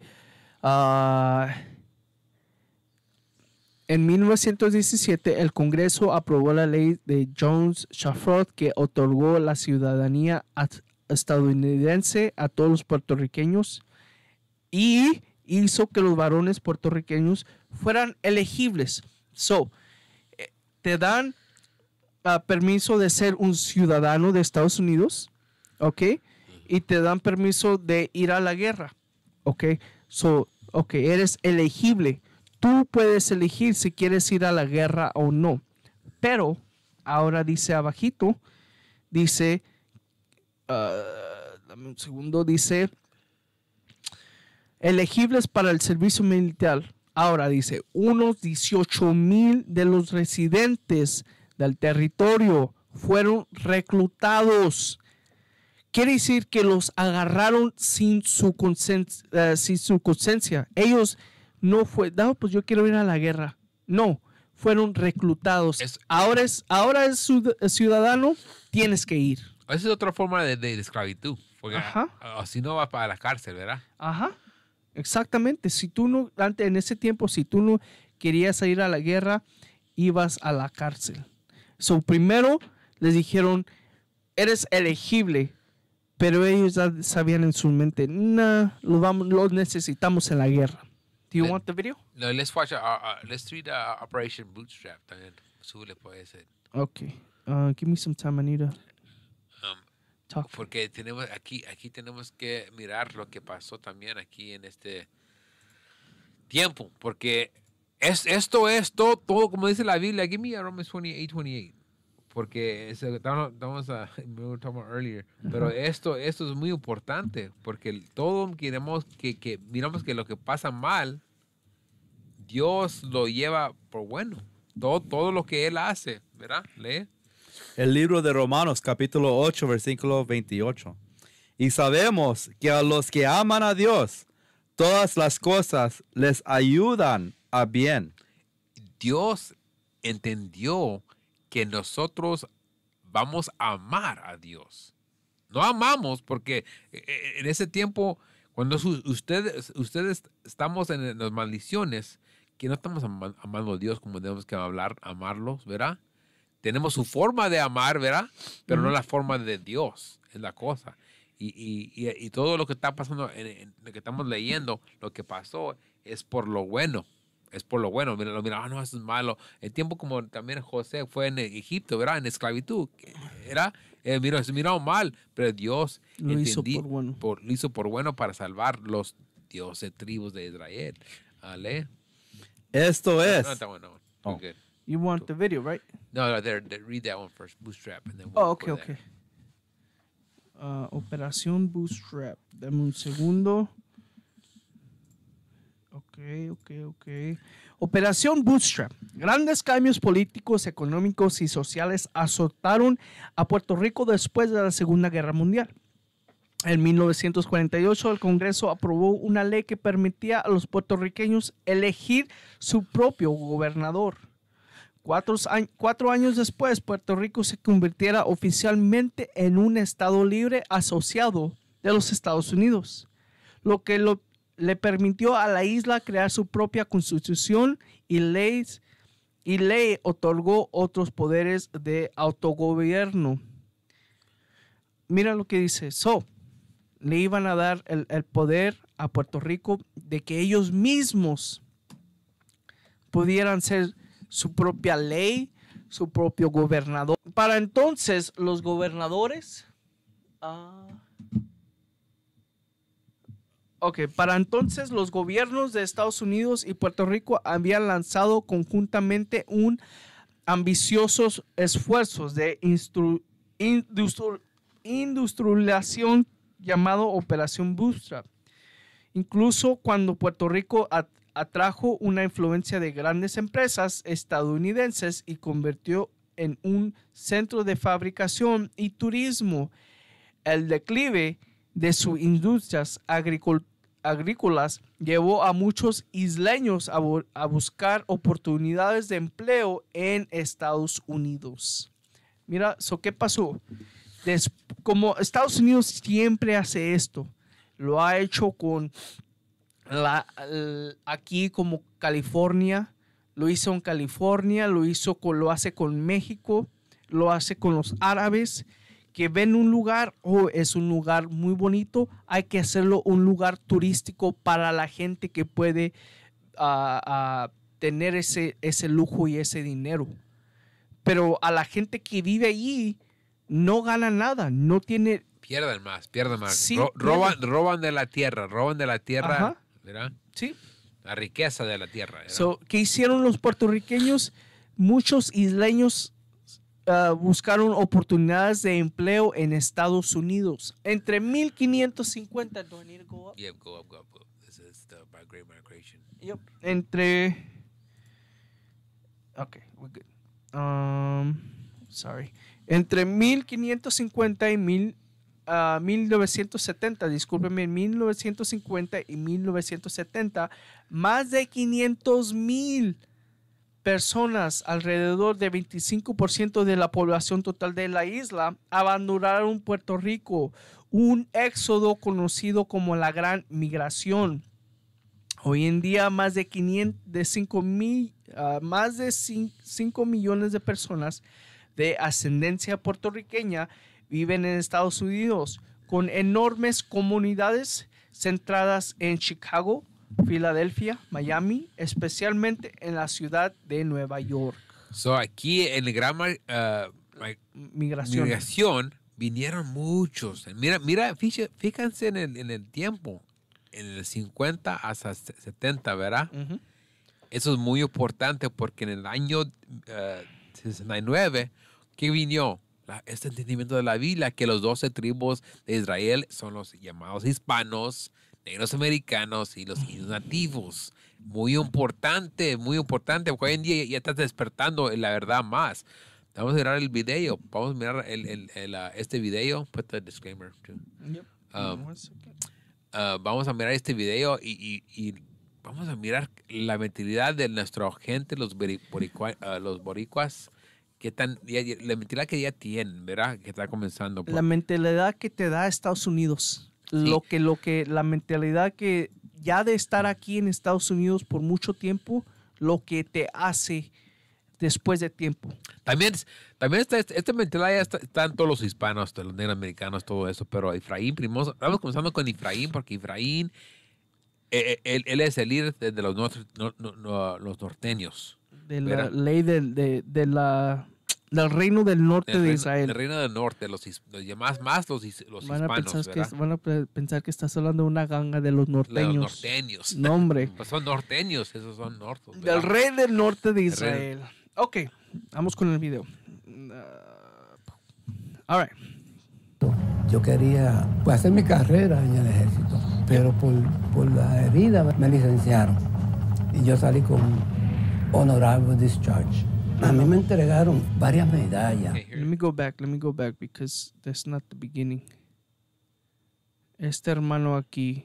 ah, en 1917 el Congreso aprobó la ley de Jones Shafroth que otorgó la ciudadanía estadounidense a todos los puertorriqueños y hizo que los varones puertorriqueños fueran elegibles. So, eh, te dan ah, permiso de ser un ciudadano de Estados Unidos, ¿ok? y te dan permiso de ir a la guerra. Ok, so, ok, eres elegible. Tú puedes elegir si quieres ir a la guerra o no. Pero ahora dice abajito, dice, ah, dame un segundo, dice, elegibles para el servicio militar. Ahora dice, unos 18 mil de los residentes del territorio fueron reclutados Quiere decir que los agarraron sin su, conciencia. Eh, sin su Ellos no fue, no, pues yo quiero ir a la guerra. No, fueron reclutados. ahora es, ahora es eh, ciudadano, tienes que ir. Esa es otra forma de, esclavitud. Ajá. así ah, ah, no vas para la cárcel, ¿verdad? Ajá. Exactamente. Si tú no, antes, en ese tiempo, si tú no querías ir a la guerra, ibas a la cárcel. So, primero les dijeron, eres elegible pero ellos ya sabían en su mente, no, lo, necesitamos en la guerra. Do you video? No, let's watch, let's read uh, Operation Bootstrap también. Súbele por pues, ese. Ok. Uh, give me some time, Anita. Um, Talk. Porque aquí, aquí tenemos que mirar lo que pasó también aquí en este tiempo. Porque es, esto es todo, todo, como dice la Biblia. Give me a Romans 28, 28 porque estamos a earlier, pero esto esto es muy importante porque todo queremos que, que, miramos que lo que pasa mal Dios lo lleva por bueno todo todo lo que él hace verdad lee el libro de Romanos capítulo 8 versículo 28 y sabemos que a los que aman a Dios todas las cosas les ayudan a bien Dios entendió que nosotros vamos a amar a Dios. No amamos porque eh, eh, en ese tiempo, cuando ustedes, ustedes estamos en las maldiciones, que no estamos amando a Dios como tenemos que hablar, amarlos, ¿verdad? Tenemos su forma de amar, ¿verdad? Pero no la forma de Dios, es la cosa. Y, todo lo que está pasando, lo que estamos leyendo, lo que pasó es por lo bueno, es por lo bueno. Lo mira, ah, no, es malo. El tiempo como también José fue en Egipto, ¿verdad? En esclavitud. Era, eh, mira, es mirado mal, pero Dios lo entendí, hizo por bueno. hizo por bueno para salvar los dioses, tribus de Israel. Ale. Esto es. No, no, no, oh. You want the video, right? No, no, there, read that one first. Bootstrap. oh, okay, okay. Uh, Operación Bootstrap. Dame un segundo ok, ok, ok. Operación Bootstrap. Grandes cambios políticos, económicos y sociales azotaron a Puerto Rico después de la Segunda Guerra Mundial. En 1948 el Congreso aprobó una ley que permitía a los puertorriqueños elegir su propio gobernador. Cuatro, cuatro, años después, Puerto Rico se convirtiera oficialmente en un Estado libre asociado de los Estados Unidos, lo que lo le permitió a la isla crear su propia constitución y leyes y ley otorgó otros poderes de autogobierno. Mira lo que dice, so, le iban a dar el, poder a Puerto Rico de que ellos mismos pudieran ser su propia ley, su propio gobernador. Para entonces los gobernadores... Ah, Ok, para entonces los gobiernos de Estados Unidos y Puerto Rico habían lanzado conjuntamente un ambiciosos esfuerzos de industrialización llamado Operación Bootstrap. Incluso cuando Puerto Rico atrajo una influencia de grandes empresas estadounidenses y convirtió en un centro de fabricación y turismo, el declive de sus industrias agrícolas agrícolas llevó a muchos isleños a, buscar oportunidades de empleo en Estados Unidos. Mira, so, ¿qué pasó? como Estados Unidos siempre hace esto, lo ha hecho con aquí como California, lo hizo en California, lo hizo lo hace con México, lo hace con los árabes, que ven un lugar, o oh, es un lugar muy bonito, hay que hacerlo un lugar turístico para la gente que puede ah, ah, tener ese, ese lujo y ese dinero. Pero a la gente que vive allí no gana nada, no tiene... Pierden más, pierden más. Roban, roban de la tierra, roban de la tierra, Sí. La riqueza de la tierra. So, ¿Qué hicieron los puertorriqueños? Muchos isleños Ah, buscaron oportunidades de empleo en Estados Unidos. Entre 1550, do Entre. Okay, we're good. Um, sorry. Entre 1550 y mil 1970, ah, discúlpeme, 1950 y 1970, más de 500 mil personas, alrededor de 25% de la población total de la isla, abandonaron Puerto Rico, un éxodo conocido como la Gran Migración. Hoy en día más de, ah, más de 5 millones de personas de ascendencia puertorriqueña viven en Estados Unidos, con enormes comunidades centradas en Chicago, Filadelfia, Miami, especialmente en la ciudad de Nueva York. So aquí en el gran ah, migración. vinieron muchos. Mira, mira, fíjense en el, tiempo, en el 50 hasta 70, ¿verdad? Eso es muy importante porque en el año 69, ah, ¿qué vino? este entendimiento de la Biblia, que los 12 tribus de Israel son los llamados hispanos, negros americanos y los indios nativos. Muy importante, muy importante, hoy en día ya estás despertando eh, la verdad más. Vamos a mirar el video, vamos a mirar el, el, este video, disclaimer ah, ah, vamos a mirar este video y, y, vamos a mirar la mentalidad de nuestra gente, los, ah, los boricuas, que tan, la mentalidad que ya tienen, ¿verdad? Que está comenzando. La mentalidad que te da Estados Unidos. Lo que, lo que, la mentalidad que ya de estar aquí en Estados Unidos por mucho tiempo, lo que te hace después de tiempo. También, también esta, esta mentalidad está, están todos los hispanos, los negros americanos, todo eso, pero Efraín Primoso, estamos comenzando con Efraín, porque Efraín, eh, eh, él, es el líder de, los, los norteños. De la ley de la del reino del norte de Israel. El reino del norte, los, los más, más los, los van a hispanos, pensar ¿verdad? que, Van a pensar que estás hablando de una ganga de los norteños. norteños. Nombre. Pues son norteños, esos son nortos. Del rey del norte de Israel. Ok, vamos con el video. Ah, all right. Yo quería pues, hacer mi carrera en el ejército, pero por, por la herida me licenciaron y yo salí con honorable discharge a mí me entregaron varias medallas. Let me go back, let me go back because that's not the beginning. Este hermano aquí,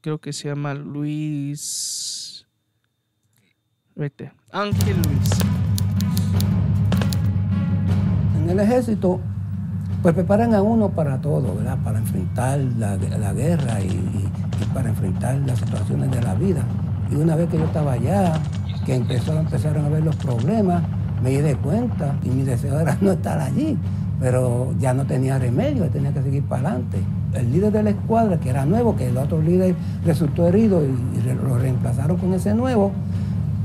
creo que se llama Luis. Vete, Ángel Luis. En el ejército, pues preparan a uno para todo, ¿verdad? Para enfrentar la, guerra y, para enfrentar las situaciones de la vida. Y una vez que yo estaba allá, que empezaron, empezaron a ver los problemas, me di cuenta y mi deseo era no estar allí, pero ya no tenía remedio, tenía que seguir para adelante. El líder de la escuadra, que era nuevo, que el otro líder resultó herido y, lo reemplazaron con ese nuevo,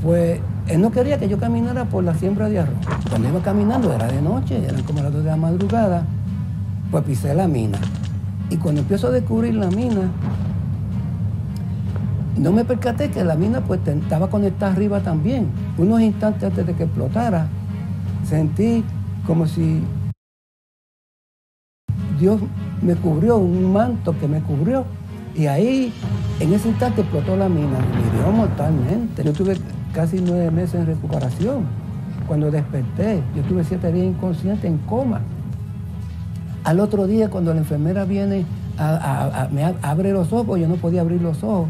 pues él no quería que yo caminara por la siembra de arroz. Cuando iba caminando, era de noche, eran como las dos de la madrugada, pues pisé la mina. Y cuando empiezo a descubrir la mina, no me percaté que la mina pues estaba conectada arriba también. Unos instantes antes de que explotara, sentí como si Dios me cubrió, un manto que me cubrió. Y ahí, en ese instante, explotó la mina. Me hirió mortalmente. Yo tuve casi nueve meses en recuperación. Cuando desperté, yo tuve siete días inconsciente, en coma. Al otro día, cuando la enfermera viene, a, me abre los ojos, yo no podía abrir los ojos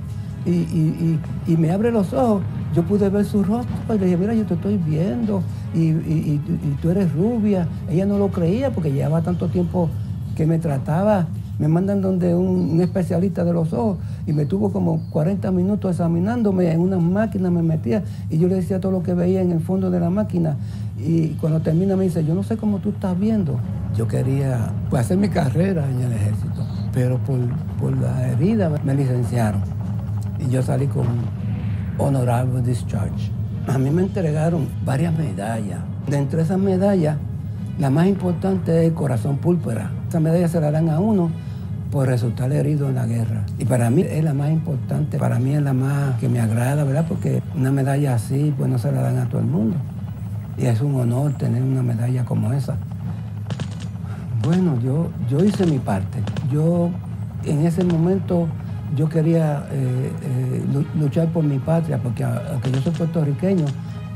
y, me abre los ojos. Yo pude ver su rostro y le dije, mira, yo te estoy viendo y, tú eres rubia. Ella no lo creía porque llevaba tanto tiempo que me trataba. Me mandan donde un, especialista de los ojos y me tuvo como 40 minutos examinándome en una máquina, me metía y yo le decía todo lo que veía en el fondo de la máquina. Y cuando termina me dice, yo no sé cómo tú estás viendo. Yo quería pues, hacer mi carrera en el ejército, pero por la herida me licenciaron y yo salí con honorable discharge. A mí me entregaron varias medallas. Dentro de esas medallas, la más importante es el corazón púrpura. Esa medalla se la dan a uno por resultar herido en la guerra. Y para mí es la más importante, para mí es la más que me agrada, ¿verdad? Porque una medalla así, pues no se la dan a todo el mundo. Y es un honor tener una medalla como esa. Bueno, yo, yo hice mi parte. Yo en ese momento yo quería eh, eh, luchar por mi patria, porque aunque yo soy puertorriqueño,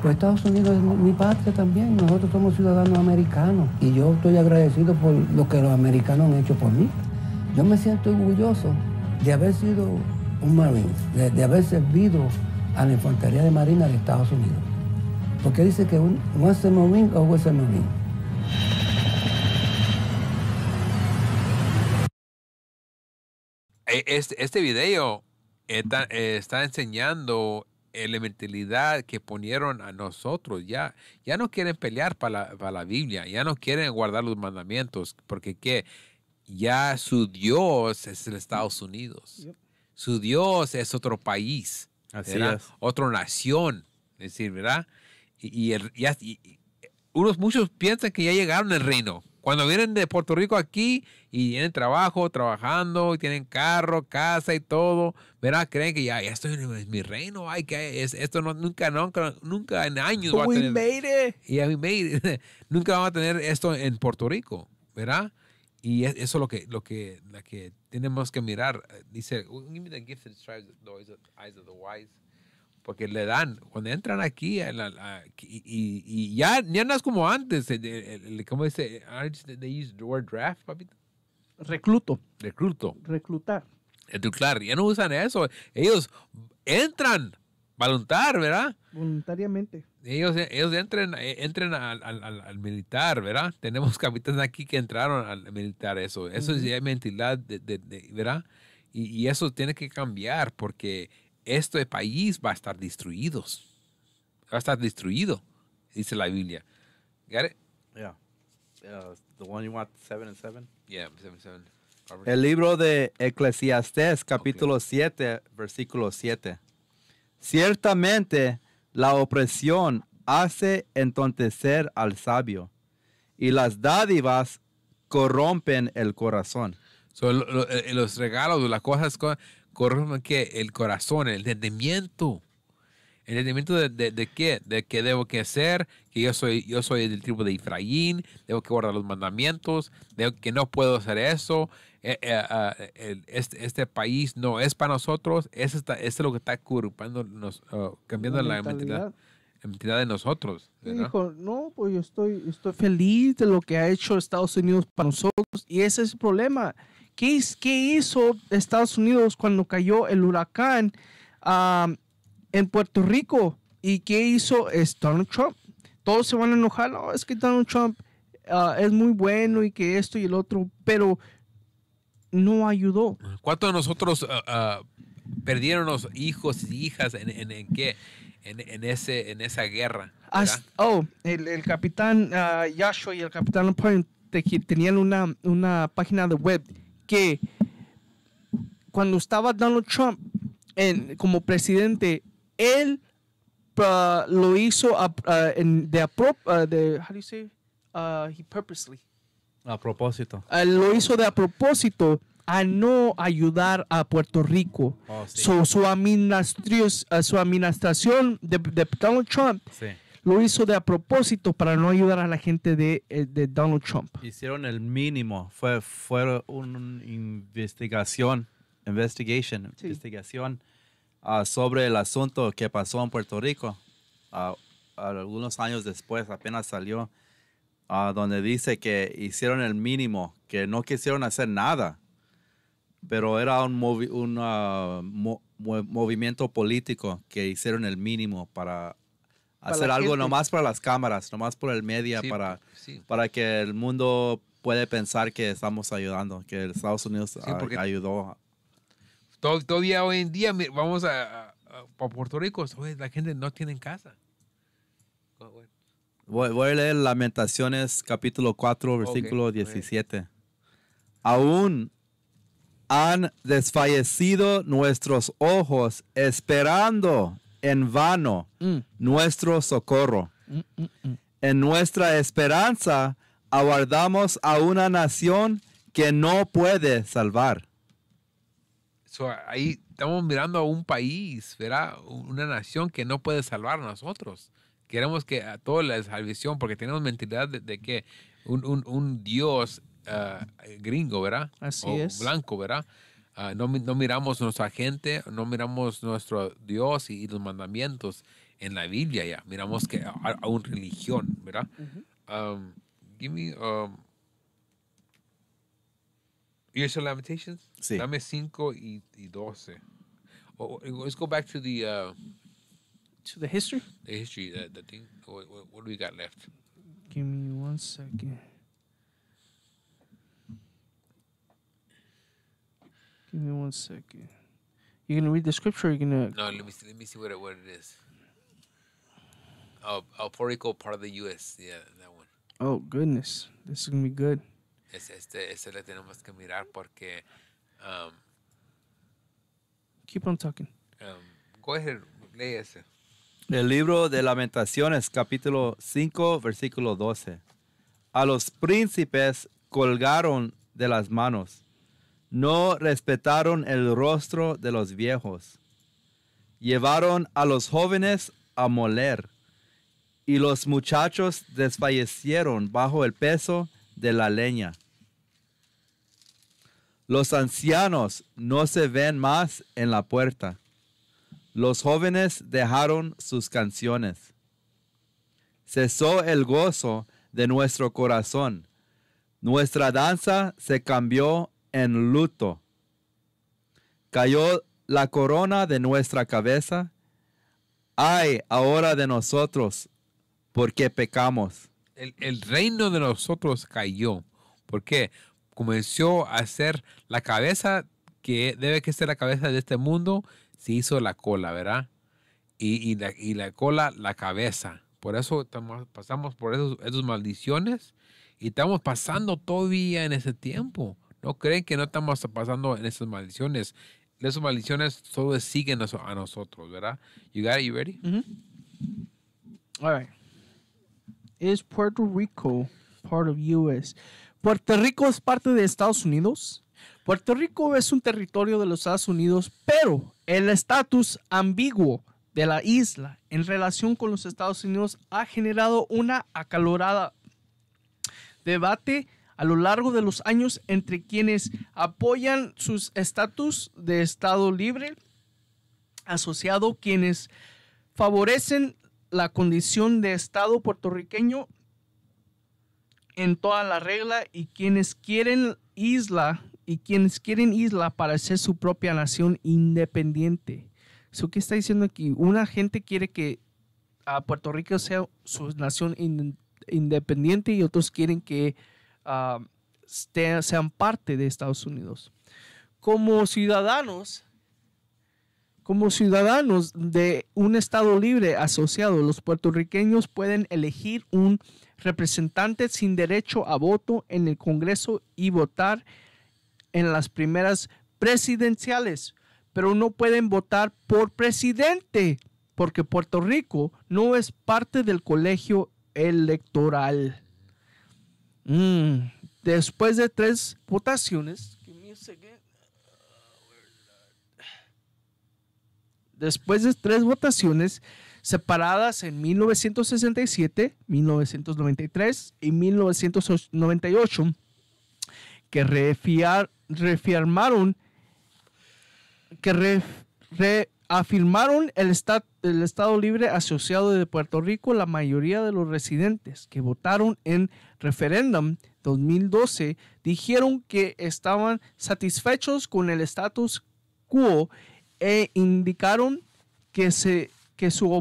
pues Estados Unidos es mi patria también, nosotros somos ciudadanos americanos y yo estoy agradecido por lo que los americanos han hecho por mí. Yo me siento orgulloso de haber sido un marín, de, haber servido a la Infantería de Marina de Estados Unidos. Porque dice que un, once a o always a marine. E, este, video está, enseñando la mentalidad que ponieron a nosotros. Ya, ya no quieren pelear para la, Biblia, ya no quieren guardar los mandamientos, porque ¿qué? ya su Dios es el Estados Unidos. Su Dios es otro país. Así es. Otra nación. Es decir, ¿verdad? Y, unos muchos piensan que ya llegaron al reino. Cuando vienen de Puerto Rico aquí y tienen trabajo, trabajando, y tienen carro, casa y todo, ¿verdad? Creen que ya, esto es mi reino, ay, que es, esto no, nunca, nunca, nunca en años va a tener. Made it. Yeah, we made it. nunca vamos a tener esto en Puerto Rico, ¿verdad? Y e, eso es lo que, lo que, que tenemos que mirar. Dice, give me the that strives the eyes of the wise porque le dan, cuando entran aquí, y, ya, ni no es como antes, el, ¿cómo dice? They use draft, papito. Recluto. Recluto. Reclutar. Reclutar, ya no usan eso. Ellos entran, voluntar, ¿verdad? Voluntariamente. Ellos, ellos entren, eh, entren al, al, militar, ¿verdad? Tenemos capitanes aquí que entraron al militar, eso. Eso es ya mentalidad, de, de, ¿verdad? Y, y, eso tiene que cambiar porque este país va a estar destruido. Va a estar destruido, dice la Biblia. El libro de Eclesiastés, capítulo 7, versículo 7. Ciertamente la opresión hace entontecer al sabio, y las dádivas corrompen el corazón. So, eh, los regalos, las cosas que el corazón, el entendimiento. El entendimiento de, de, de, qué, de qué debo que hacer, que yo soy, yo soy del tribu de Efraín, debo que guardar los mandamientos, de que no puedo hacer eso, eh, eh, ah, este, este, país no es para nosotros, eso es lo que está ocupando, nos, ah, cambiando la, la mentalidad. de nosotros. Dijo, no, pues yo estoy, estoy feliz de lo que ha hecho Estados Unidos para nosotros y ese es el problema ¿Qué, hizo Estados Unidos cuando cayó el huracán ah, en Puerto Rico? ¿Y qué hizo Donald Trump? Todos se van a enojar, no, es que Donald Trump ah, es muy bueno y que esto y el otro, pero no ayudó. ¿Cuántos de nosotros ah, perdieron los hijos y hijas en, en qué? En, ese, en esa guerra. oh, el, capitán uh, y el capitán Point tenían una, una página de web que cuando estaba Donald Trump en, como presidente, él uh, lo hizo de, A propósito. lo hizo de a propósito a no ayudar a Puerto Rico. Oh, su, administración, uh, su administración de, Donald Trump lo hizo de a propósito para no ayudar a la gente de, eh, de Donald Trump. Hicieron el mínimo, fue, fue una investigación, investigation, investigación ah, sobre el asunto que pasó en Puerto Rico ah, algunos años después, apenas salió, ah, donde dice que hicieron el mínimo, que no quisieron hacer nada pero era un, un movimiento político que hicieron el mínimo para hacer algo nomás para las cámaras, nomás por el media, para, pues, para que el mundo puede pensar que estamos ayudando, que Estados Unidos ah, ayudó. todavía hoy en día vamos a, Puerto Rico, la gente no tiene casa. Ah, voy, a leer Lamentaciones capítulo 4, versículo 17. Aún han desfallecido nuestros ojos esperando en vano mm. nuestro socorro. Mm, mm, en nuestra esperanza aguardamos a una nación que no puede salvar. ahí estamos mirando a un país, ¿verdad? Una nación que no puede salvar a nosotros. Queremos que a toda la salvación, porque tenemos mentalidad de, que un, Dios ah, gringo, ¿verdad? Así es. Blanco, ¿verdad? Uh, no, no, miramos nuestra gente, no miramos nuestro Dios y, los mandamientos en la Biblia ya. Miramos que a, una religión, ¿verdad? um, give me um, Years Lamentations. Dame 5 y, doce let's go back to the... Uh, to the history? The history, the, the thing. what do we got left? Give me one second. Give me one second. You gonna read the scripture? Or you gonna no? Let me see, let me see what it what it is. Oh, El oh, Porico, part of the U.S. Yeah, that one. Oh goodness, this is gonna be good. Es este, este le tenemos que mirar porque. Um, Keep on talking. Um, go ahead, lee ese. El libro de Lamentaciones, capítulo 5, versículo 12. A los príncipes colgaron de las manos no respetaron el rostro de los viejos. Llevaron a los jóvenes a moler y los muchachos desfallecieron bajo el peso de la leña. Los ancianos no se ven más en la puerta. Los jóvenes dejaron sus canciones. Cesó el gozo de nuestro corazón. Nuestra danza se cambió en luto. Cayó la corona de nuestra cabeza. Ay, ahora de nosotros, porque pecamos. El, reino de nosotros cayó. porque Comenzó a ser la cabeza que debe que ser la cabeza de este mundo, se hizo la cola, ¿verdad? Y, la, cola, la cabeza. Por eso estamos, pasamos por esas maldiciones y estamos pasando todavía en ese tiempo. No creen que no estamos pasando en esas maldiciones. Esas maldiciones solo siguen a nosotros, ¿verdad? You got it? You ready? All right. Puerto Rico part of U.S.? Puerto Rico es parte de Estados Unidos. Puerto Rico es un territorio de los Estados Unidos, pero el estatus ambiguo de la isla en relación con los Estados Unidos ha generado una acalorada debate a lo largo de los años entre quienes apoyan sus estatus de Estado libre asociado, quienes favorecen la condición de Estado puertorriqueño en toda la regla y quienes quieren isla y quienes quieren isla para ser su propia nación independiente. ¿Qué está diciendo aquí? Una gente quiere que a Puerto Rico sea su nación independiente y otros quieren que Ah, este, sean parte de Estados Unidos. Como ciudadanos, como ciudadanos de un Estado libre asociado, los puertorriqueños pueden elegir un representante sin derecho a voto en el Congreso y votar en las primeras presidenciales, pero no pueden votar por presidente porque Puerto Rico no es parte del colegio electoral. Mm. después de tres votaciones, después de tres votaciones separadas en 1967, 1993 y 1998, que reafirmaron el, el Estado Libre Asociado de Puerto Rico, la mayoría de los residentes que votaron en referéndum 2012 dijeron que estaban satisfechos con el status quo e indicaron que, que su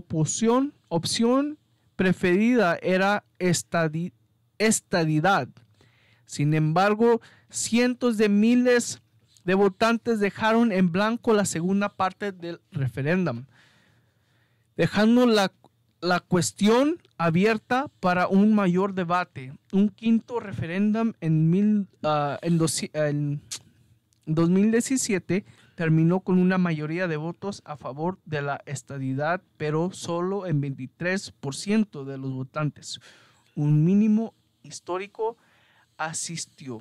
opción preferida era esta estadidad. Sin embargo, cientos de miles de votantes dejaron en blanco la segunda parte del referéndum, dejando la, la cuestión abierta para un mayor debate. Un quinto referéndum en, mil, 2017 ah, terminó con una mayoría de votos a favor de la estadidad, pero solo en 23% de los votantes. Un mínimo histórico asistió.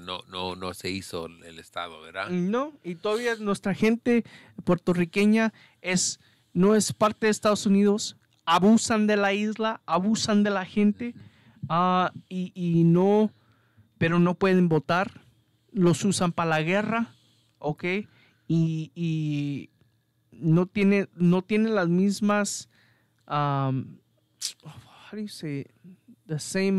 no, no, no se hizo el Estado, ¿verdad? No, y todavía nuestra gente puertorriqueña es no es parte de Estados Unidos, abusan de la isla, abusan de la gente ah, y, no, pero no pueden votar, los usan para la guerra, ¿ok? Y, no, tiene, no tienen las mismas, how do you say, the same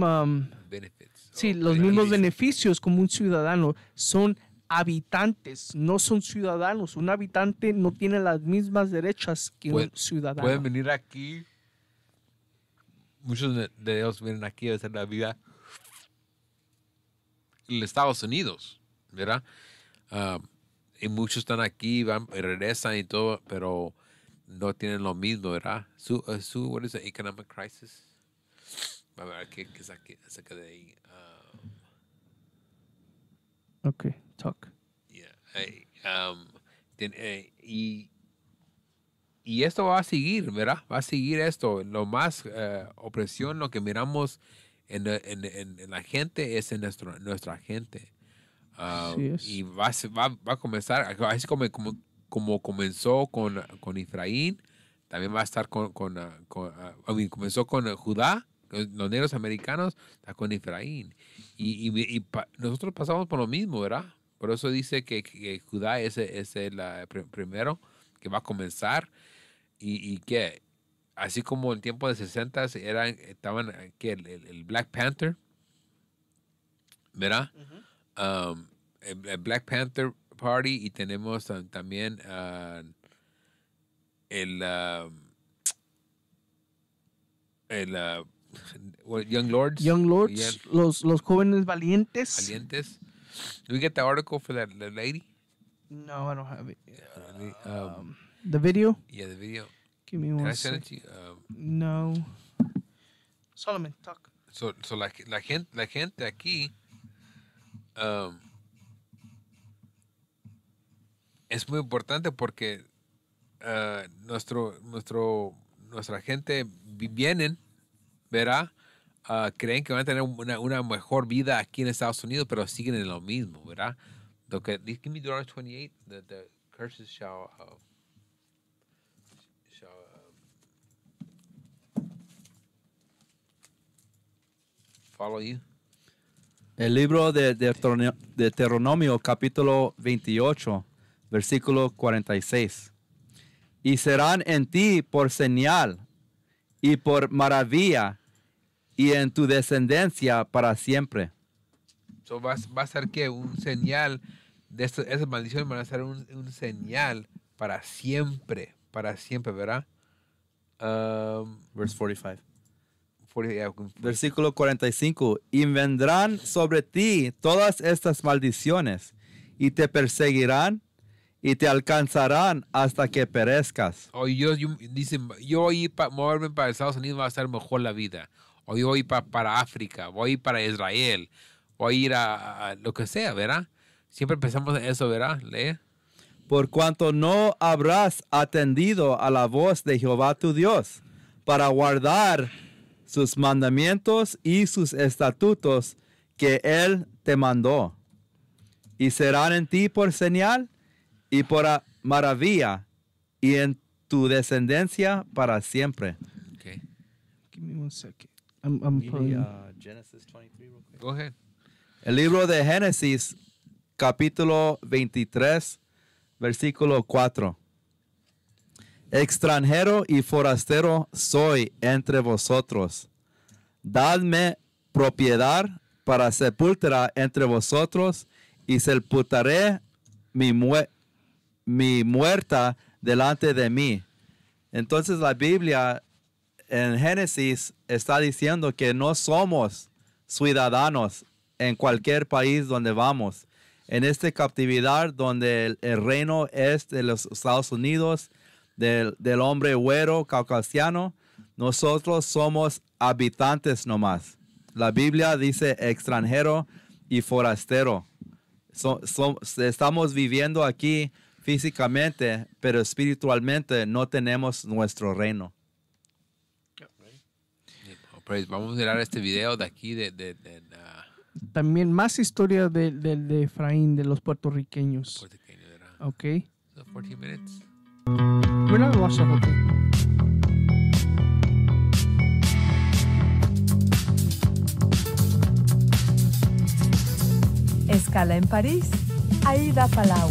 benefits. Sí, los mismos beneficios como un ciudadano. Son habitantes, no son ciudadanos. Un habitante no tiene las mismas derechas que un ciudadano. Pueden venir aquí. Muchos de, ellos vienen aquí a hacer la vida en Estados Unidos, ¿verdad? Ah, y muchos están aquí, van, regresan y todo, pero no tienen lo mismo, ¿verdad? Su, eh, su economic crisis? A ver, ¿qué, qué de ahí? Ah. Ok. okay. Um, eh, y, esto va a seguir, ¿verdad? Va a seguir esto. Lo más eh, opresión, lo que miramos en, en, en, la gente es en nuestro, nuestra gente. Ah, y va, va, va, a comenzar, así como, como, como comenzó con, con Efraín, también va a estar con, con, ah, ah, comenzó con Judá, los negros americanos, está con Efraín. Y, nosotros pasamos por lo mismo, ¿verdad? Por eso dice que, Judá es, el ah, primero que va a comenzar y, que así como en tiempo de 60 eran, estaban eh, que el, Black Panther, ¿verdad? Um, el, Black Panther Party y tenemos también ah, el, ah, el Young Lords. Young Lords, los, los jóvenes valientes. Valientes do we get the article for that the lady? No, I don't have it. Um, um, the video? Yeah, the video. Give me one. Can I send it to you? Um, no. Solomon, talk. So, so la, la, gente, la gente aquí um, es muy importante porque uh, nuestro, nuestro, nuestra gente vienen, verá, Ah, creen que van a tener una, mejor vida aquí en Estados Unidos, pero siguen en lo mismo, ¿verdad? Lo dice Give me 28, the, curses shall, um, um, follow El libro de, de, de Deuteronomio, capítulo 28, versículo 46. Y serán en ti por señal y por maravilla y en tu descendencia para siempre. va, a ser que un señal, de esas maldiciones van a ser un, señal para siempre, para siempre, ¿verdad? Um, Verse 45. Versículo 45. Y vendrán sobre ti todas estas maldiciones y te perseguirán y te alcanzarán hasta que perezcas. Oh, yo, yo, dicen, yo ir para moverme para Estados Unidos va a ser mejor la vida hoy voy para África, voy para Israel, voy a ir a, lo que sea, ¿verdad? Siempre pensamos en eso, ¿verdad? Lee. Por cuanto no habrás atendido a la voz de Jehová tu Dios para guardar sus mandamientos y sus estatutos que Él te mandó. Y serán en ti por señal y por maravilla y en tu descendencia para siempre. Okay. Give me one Uh, El libro de Génesis, capítulo 23, versículo 4. Extranjero y forastero soy entre vosotros. Dadme propiedad para sepultura entre vosotros y sepultaré mi, mi muerta delante de mí. Entonces la Biblia en Génesis está diciendo que no somos ciudadanos en cualquier país donde vamos. En esta captividad donde el, reino es de los Estados Unidos, del, hombre güero caucasiano, nosotros somos habitantes nomás. La Biblia dice extranjero y forastero. estamos viviendo aquí físicamente, pero espiritualmente no tenemos nuestro reino. Praise. Vamos a mirar este video de aquí de... de, de uh... También más historia de, de, Efraín, de los puertorriqueños. ¿verdad? Ok. So 40 minutos. We're not watch the Escala en París, Aida Palau.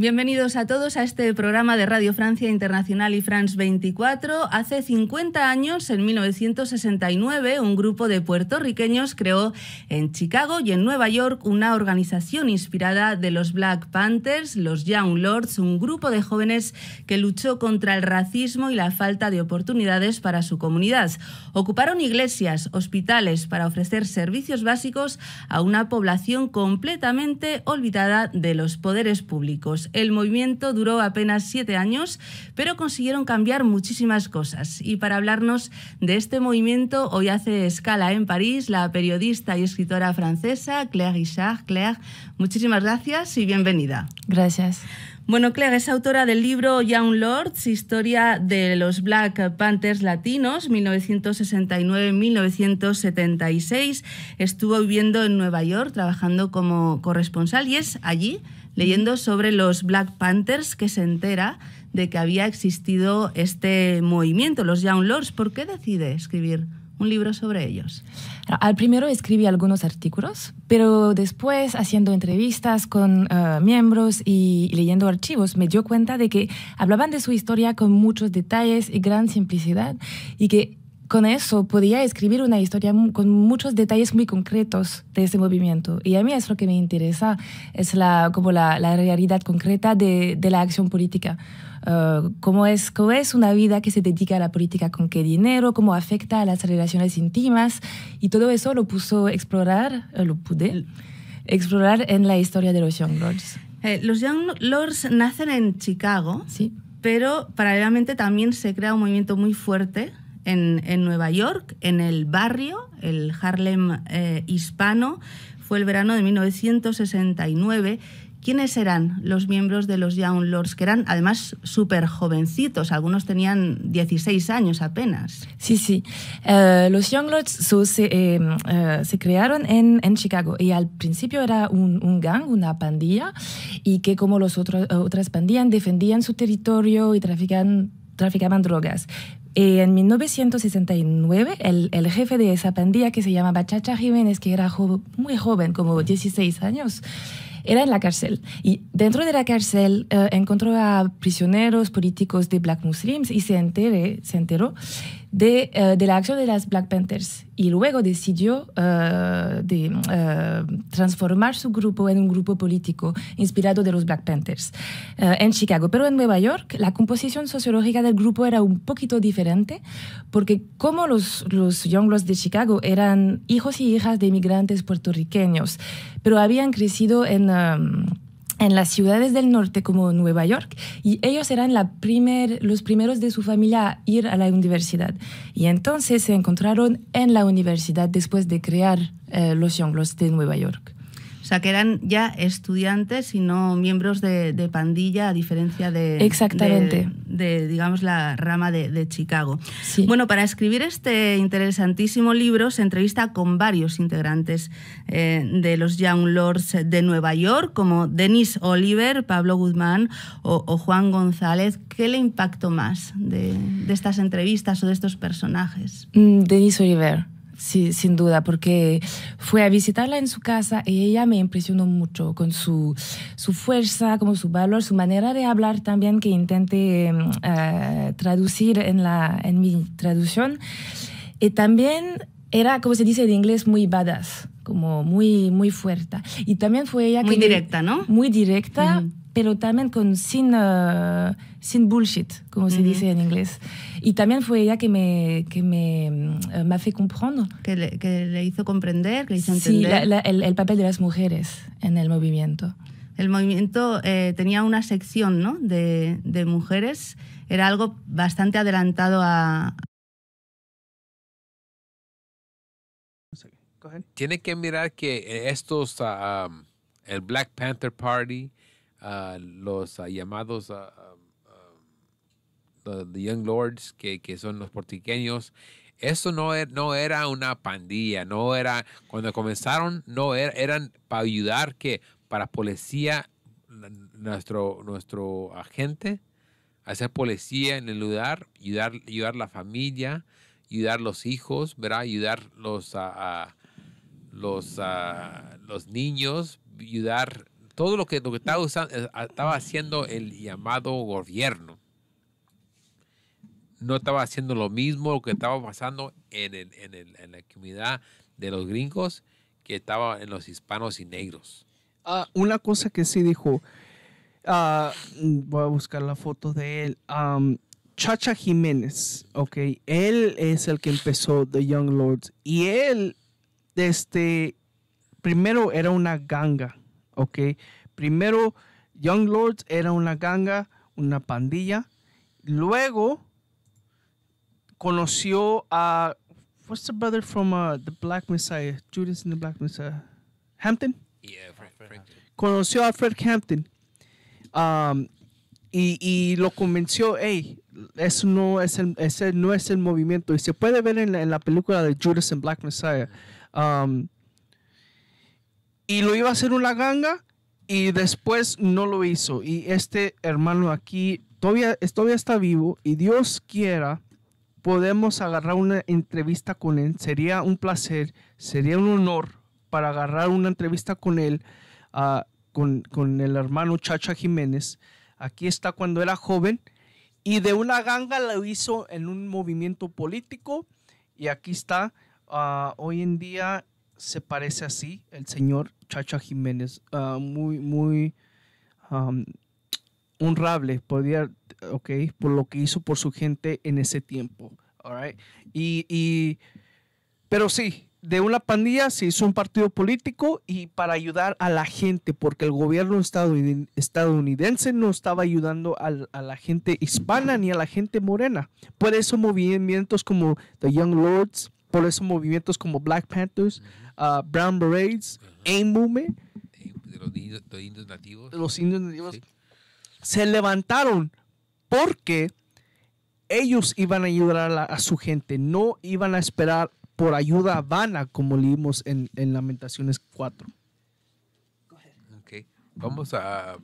Bienvenidos a todos a este programa de Radio Francia Internacional y France 24. Hace 50 años, en 1969, un grupo de puertorriqueños creó en Chicago y en Nueva York una organización inspirada de los Black Panthers, los Young Lords, un grupo de jóvenes que luchó contra el racismo y la falta de oportunidades para su comunidad. Ocuparon iglesias, hospitales para ofrecer servicios básicos a una población completamente olvidada de los poderes públicos. El movimiento duró apenas siete años, pero consiguieron cambiar muchísimas cosas. Y para hablarnos de este movimiento, hoy hace escala en París la periodista y escritora francesa Claire Richard. Claire, muchísimas gracias y bienvenida. Gracias. Bueno, Claire es autora del libro Young Lords, Historia de los Black Panthers Latinos, 1969-1976. Estuvo viviendo en Nueva York, trabajando como corresponsal y es allí leyendo sobre los Black Panthers que se entera de que había existido este movimiento, los Young Lords. ¿Por qué decide escribir un libro sobre ellos? Al primero escribí algunos artículos, pero después haciendo entrevistas con eh, miembros y leyendo archivos me dio cuenta de que hablaban de su historia con muchos detalles y gran simplicidad y que con eso podía escribir una historia con muchos detalles muy concretos de ese movimiento. Y a mí es lo que me interesa, es la, como la, realidad concreta de, la acción política. Eh, cómo, es, es una vida que se dedica a la política, con qué dinero, cómo afecta a las relaciones íntimas. Y todo eso lo puso a explorar, eh, lo pude explorar en la historia de los Young Lords. Eh, los Young Lords nacen en Chicago, sí. pero paralelamente también se crea un movimiento muy fuerte en, Nueva York, en el barrio, el Harlem eh, hispano. Fue el verano de 1969 ¿Quiénes eran los miembros de los Young Lords? Que eran además súper jovencitos, algunos tenían 16 años apenas. Sí, sí. Eh, los Young Lords eh, se, crearon en, Chicago y al principio era un, gang, una pandilla, y que como las otras pandillas defendían su territorio y traficaban drogas. Eh, en 1969, el, jefe de esa pandilla, que se llamaba Chacha Jiménez, que era muy joven, como 16 años, era en la cárcel. Y dentro de la cárcel eh, encontró a prisioneros políticos de Black Muslims y se, se enteró de, eh, de la acción de las Black Panthers y luego decidió eh, de, eh, transformar su grupo en un grupo político inspirado de los Black Panthers en Chicago. Pero en Nueva York la composición sociológica del grupo era un poquito diferente porque como los, los de Chicago eran hijos y hijas de inmigrantes puertorriqueños, pero habían crecido en... Em, en las ciudades del norte como Nueva York y ellos eran los primeros de su familia a ir a la universidad. Y entonces se encontraron en la universidad después de crear eh, los Yonglos de Nueva York sea, que eran ya estudiantes y no miembros de, pandilla, a diferencia de, Exactamente. de, digamos, la rama de, Chicago. Bueno, para escribir este interesantísimo libro se entrevista con varios integrantes eh, de los Young Lords de Nueva York, como Denis Oliver, Pablo Guzmán o, Juan González. ¿Qué le impactó más de, estas entrevistas o de estos personajes? Mm, Denis Oliver sí, sin duda, porque fue a visitarla en su casa y ella me impresionó mucho con su, fuerza, como su valor, su manera de hablar también que intenté em, eh, traducir en, la, en mi traducción. Y también era, como se dice en inglés, muy badass como muy, muy fuerte. Y también fue ella... Muy directa, ¿no? Muy directa, pero también con, sin, ah, sin bullshit, como se dice en inglés. Y también fue ella que me, que me, mm, me hace comprender. Que le, hizo comprender, que le hizo entender. Sí, el, papel de las mujeres en el movimiento. El movimiento eh, tenía una sección ¿no? de, de mujeres, era algo bastante adelantado a, Tiene que mirar que estos, ah, ah, el Black Panther Party, los llamados the Young Lords, que, son los portiqueños, eso no, er, no era una pandilla, no era, cuando comenzaron, no er, eran para ayudar que para policía, nuestro, nuestro agente, hacer policía en el lugar, ayudar, ayudar la familia, ayudar los hijos, ¿verdad? ayudar los, los, a, los niños, ayudar todo lo que, lo que eh, estaba, haciendo el llamado gobierno no estaba haciendo lo mismo que estaba pasando en, la comunidad de los gringos que estaba en los hispanos y negros. Ah, una cosa que sí dijo, ah, voy a buscar la foto de él. Chacha Jiménez, ok, él es el que empezó The Young Lords y él, este, primero era una ganga Ok, primero Young Lords era una ganga, una pandilla. Luego conoció a what's the brother from uh, the Black Messiah, Judas and the Black Messiah, Hampton. Yeah, Fred Hampton. Conoció a Fred Hampton um, y, lo convenció, hey, eso no es el, no es el movimiento. Y se puede ver en la, película de Judas and Black Messiah. Um, y lo iba a hacer una ganga y después no lo hizo. Y este hermano aquí todavía, todavía está vivo y Dios quiera podemos agarrar una entrevista con él. Sería un placer, sería un honor para agarrar una entrevista con él, ah, con, el hermano Chacha Jiménez. Aquí está cuando era joven y de una ganga lo hizo en un movimiento político y aquí está ah, hoy en día se parece así, el señor Chacha Jiménez, ah, muy, muy um, honrable, podría, ok, por lo que hizo por su gente en ese tiempo, y, pero sí, de una pandilla se hizo un partido político y para ayudar a la gente, porque el gobierno estadounidense no estaba ayudando a, la gente hispana ni a la gente morena. Por eso movimientos como The Young Lords, por eso movimientos como Black Panthers, uh, Brown Berets, Movement. De los, indios, nativos. Los indios Se levantaron porque ellos iban a ayudar a, a, su gente, no iban a esperar por ayuda vana, como leímos en, en Lamentaciones 4. Okay. Vamos a.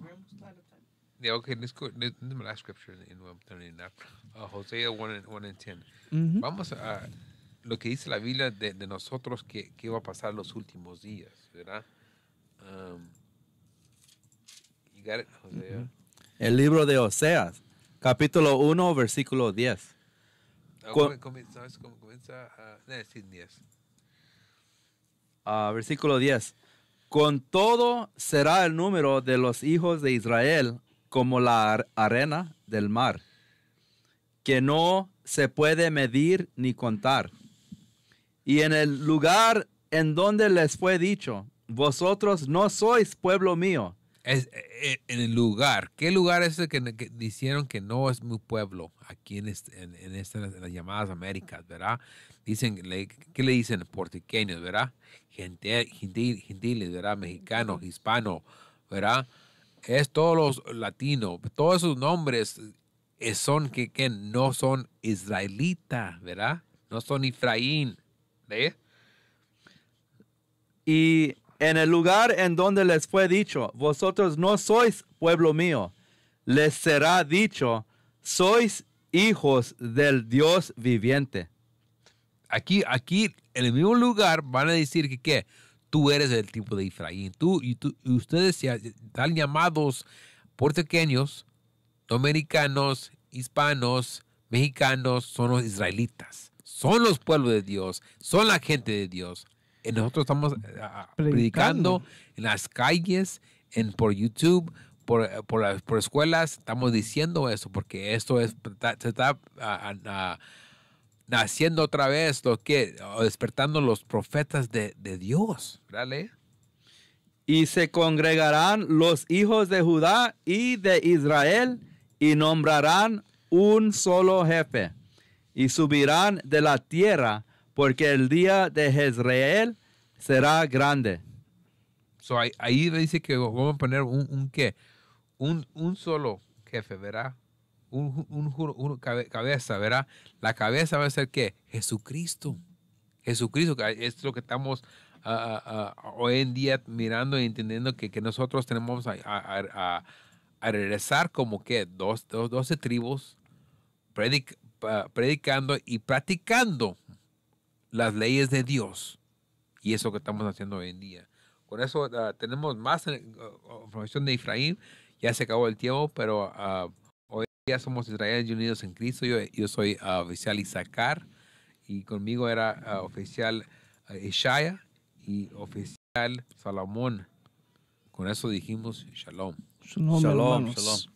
Yeah, okay, let's go. Let's, the last scripture in, in, in, uh, Hosea 1 and, 10. Mm-hmm. Vamos a lo que dice la Biblia de, nosotros que, va a pasar los últimos días, ¿verdad? El libro de Oseas, capítulo 1, versículo 10. Ah, ¿Cómo comienza, comienza ah, ah, 10. versículo 10. Con todo será el número de los hijos de Israel como la arena del mar, que no se puede medir ni contar y en el lugar en donde les fue dicho, vosotros no sois pueblo mío. Es, eh, eh, en el lugar, ¿qué lugar es el que, que dijeron que no es mi pueblo? Aquí en, este, en, estas, las llamadas Américas, ¿verdad? Dicen, ¿qué le dicen? Portiqueños, ¿verdad? Gente, gentiles, ¿verdad? mexicano hispano ¿verdad? Es todos los latinos, todos esos nombres eh, son que, no son israelitas, ¿verdad? No son ifraín. Y en el lugar en donde les fue dicho, vosotros no sois pueblo mío, les será dicho, sois hijos del Dios viviente. Aquí, aquí, en el mismo lugar van a decir que tú eres el tipo de Efraín. Tú y, tú, y ustedes están llamados portequeños, dominicanos, hispanos, mexicanos, son los israelitas son los pueblos de Dios, son la gente de Dios. Y eh, nosotros estamos eh, predicando. en las calles, en, por YouTube, por, eh, por, escuelas, estamos diciendo eso, porque esto es, se está naciendo otra vez lo que, despertando los profetas de, Dios. Y se congregarán los hijos de Judá y de Israel y nombrarán un solo jefe y subirán de la tierra, porque el día de Jezreel será grande. So, ahí, dice que vamos a poner un, qué, un, un, solo jefe, ¿verdad? Un, un, cabeza, ¿verdad? La cabeza va a ser qué? Jesucristo. Jesucristo, es lo que estamos ah, ah, ah, hoy en día mirando y entendiendo que, que nosotros tenemos a, a, a, regresar como que dos, tribus, predic, predicando y practicando las leyes de Dios. Y eso que estamos haciendo hoy en día. Con eso ah, tenemos más eh, información de Efraín. Ya se acabó el tiempo, pero ah, hoy día somos Israel unidos en Cristo. Yo, yo soy ah, oficial Isaacar y conmigo era oficial Eshaya y oficial Salomón. Con eso dijimos Shalom, shalom. shalom.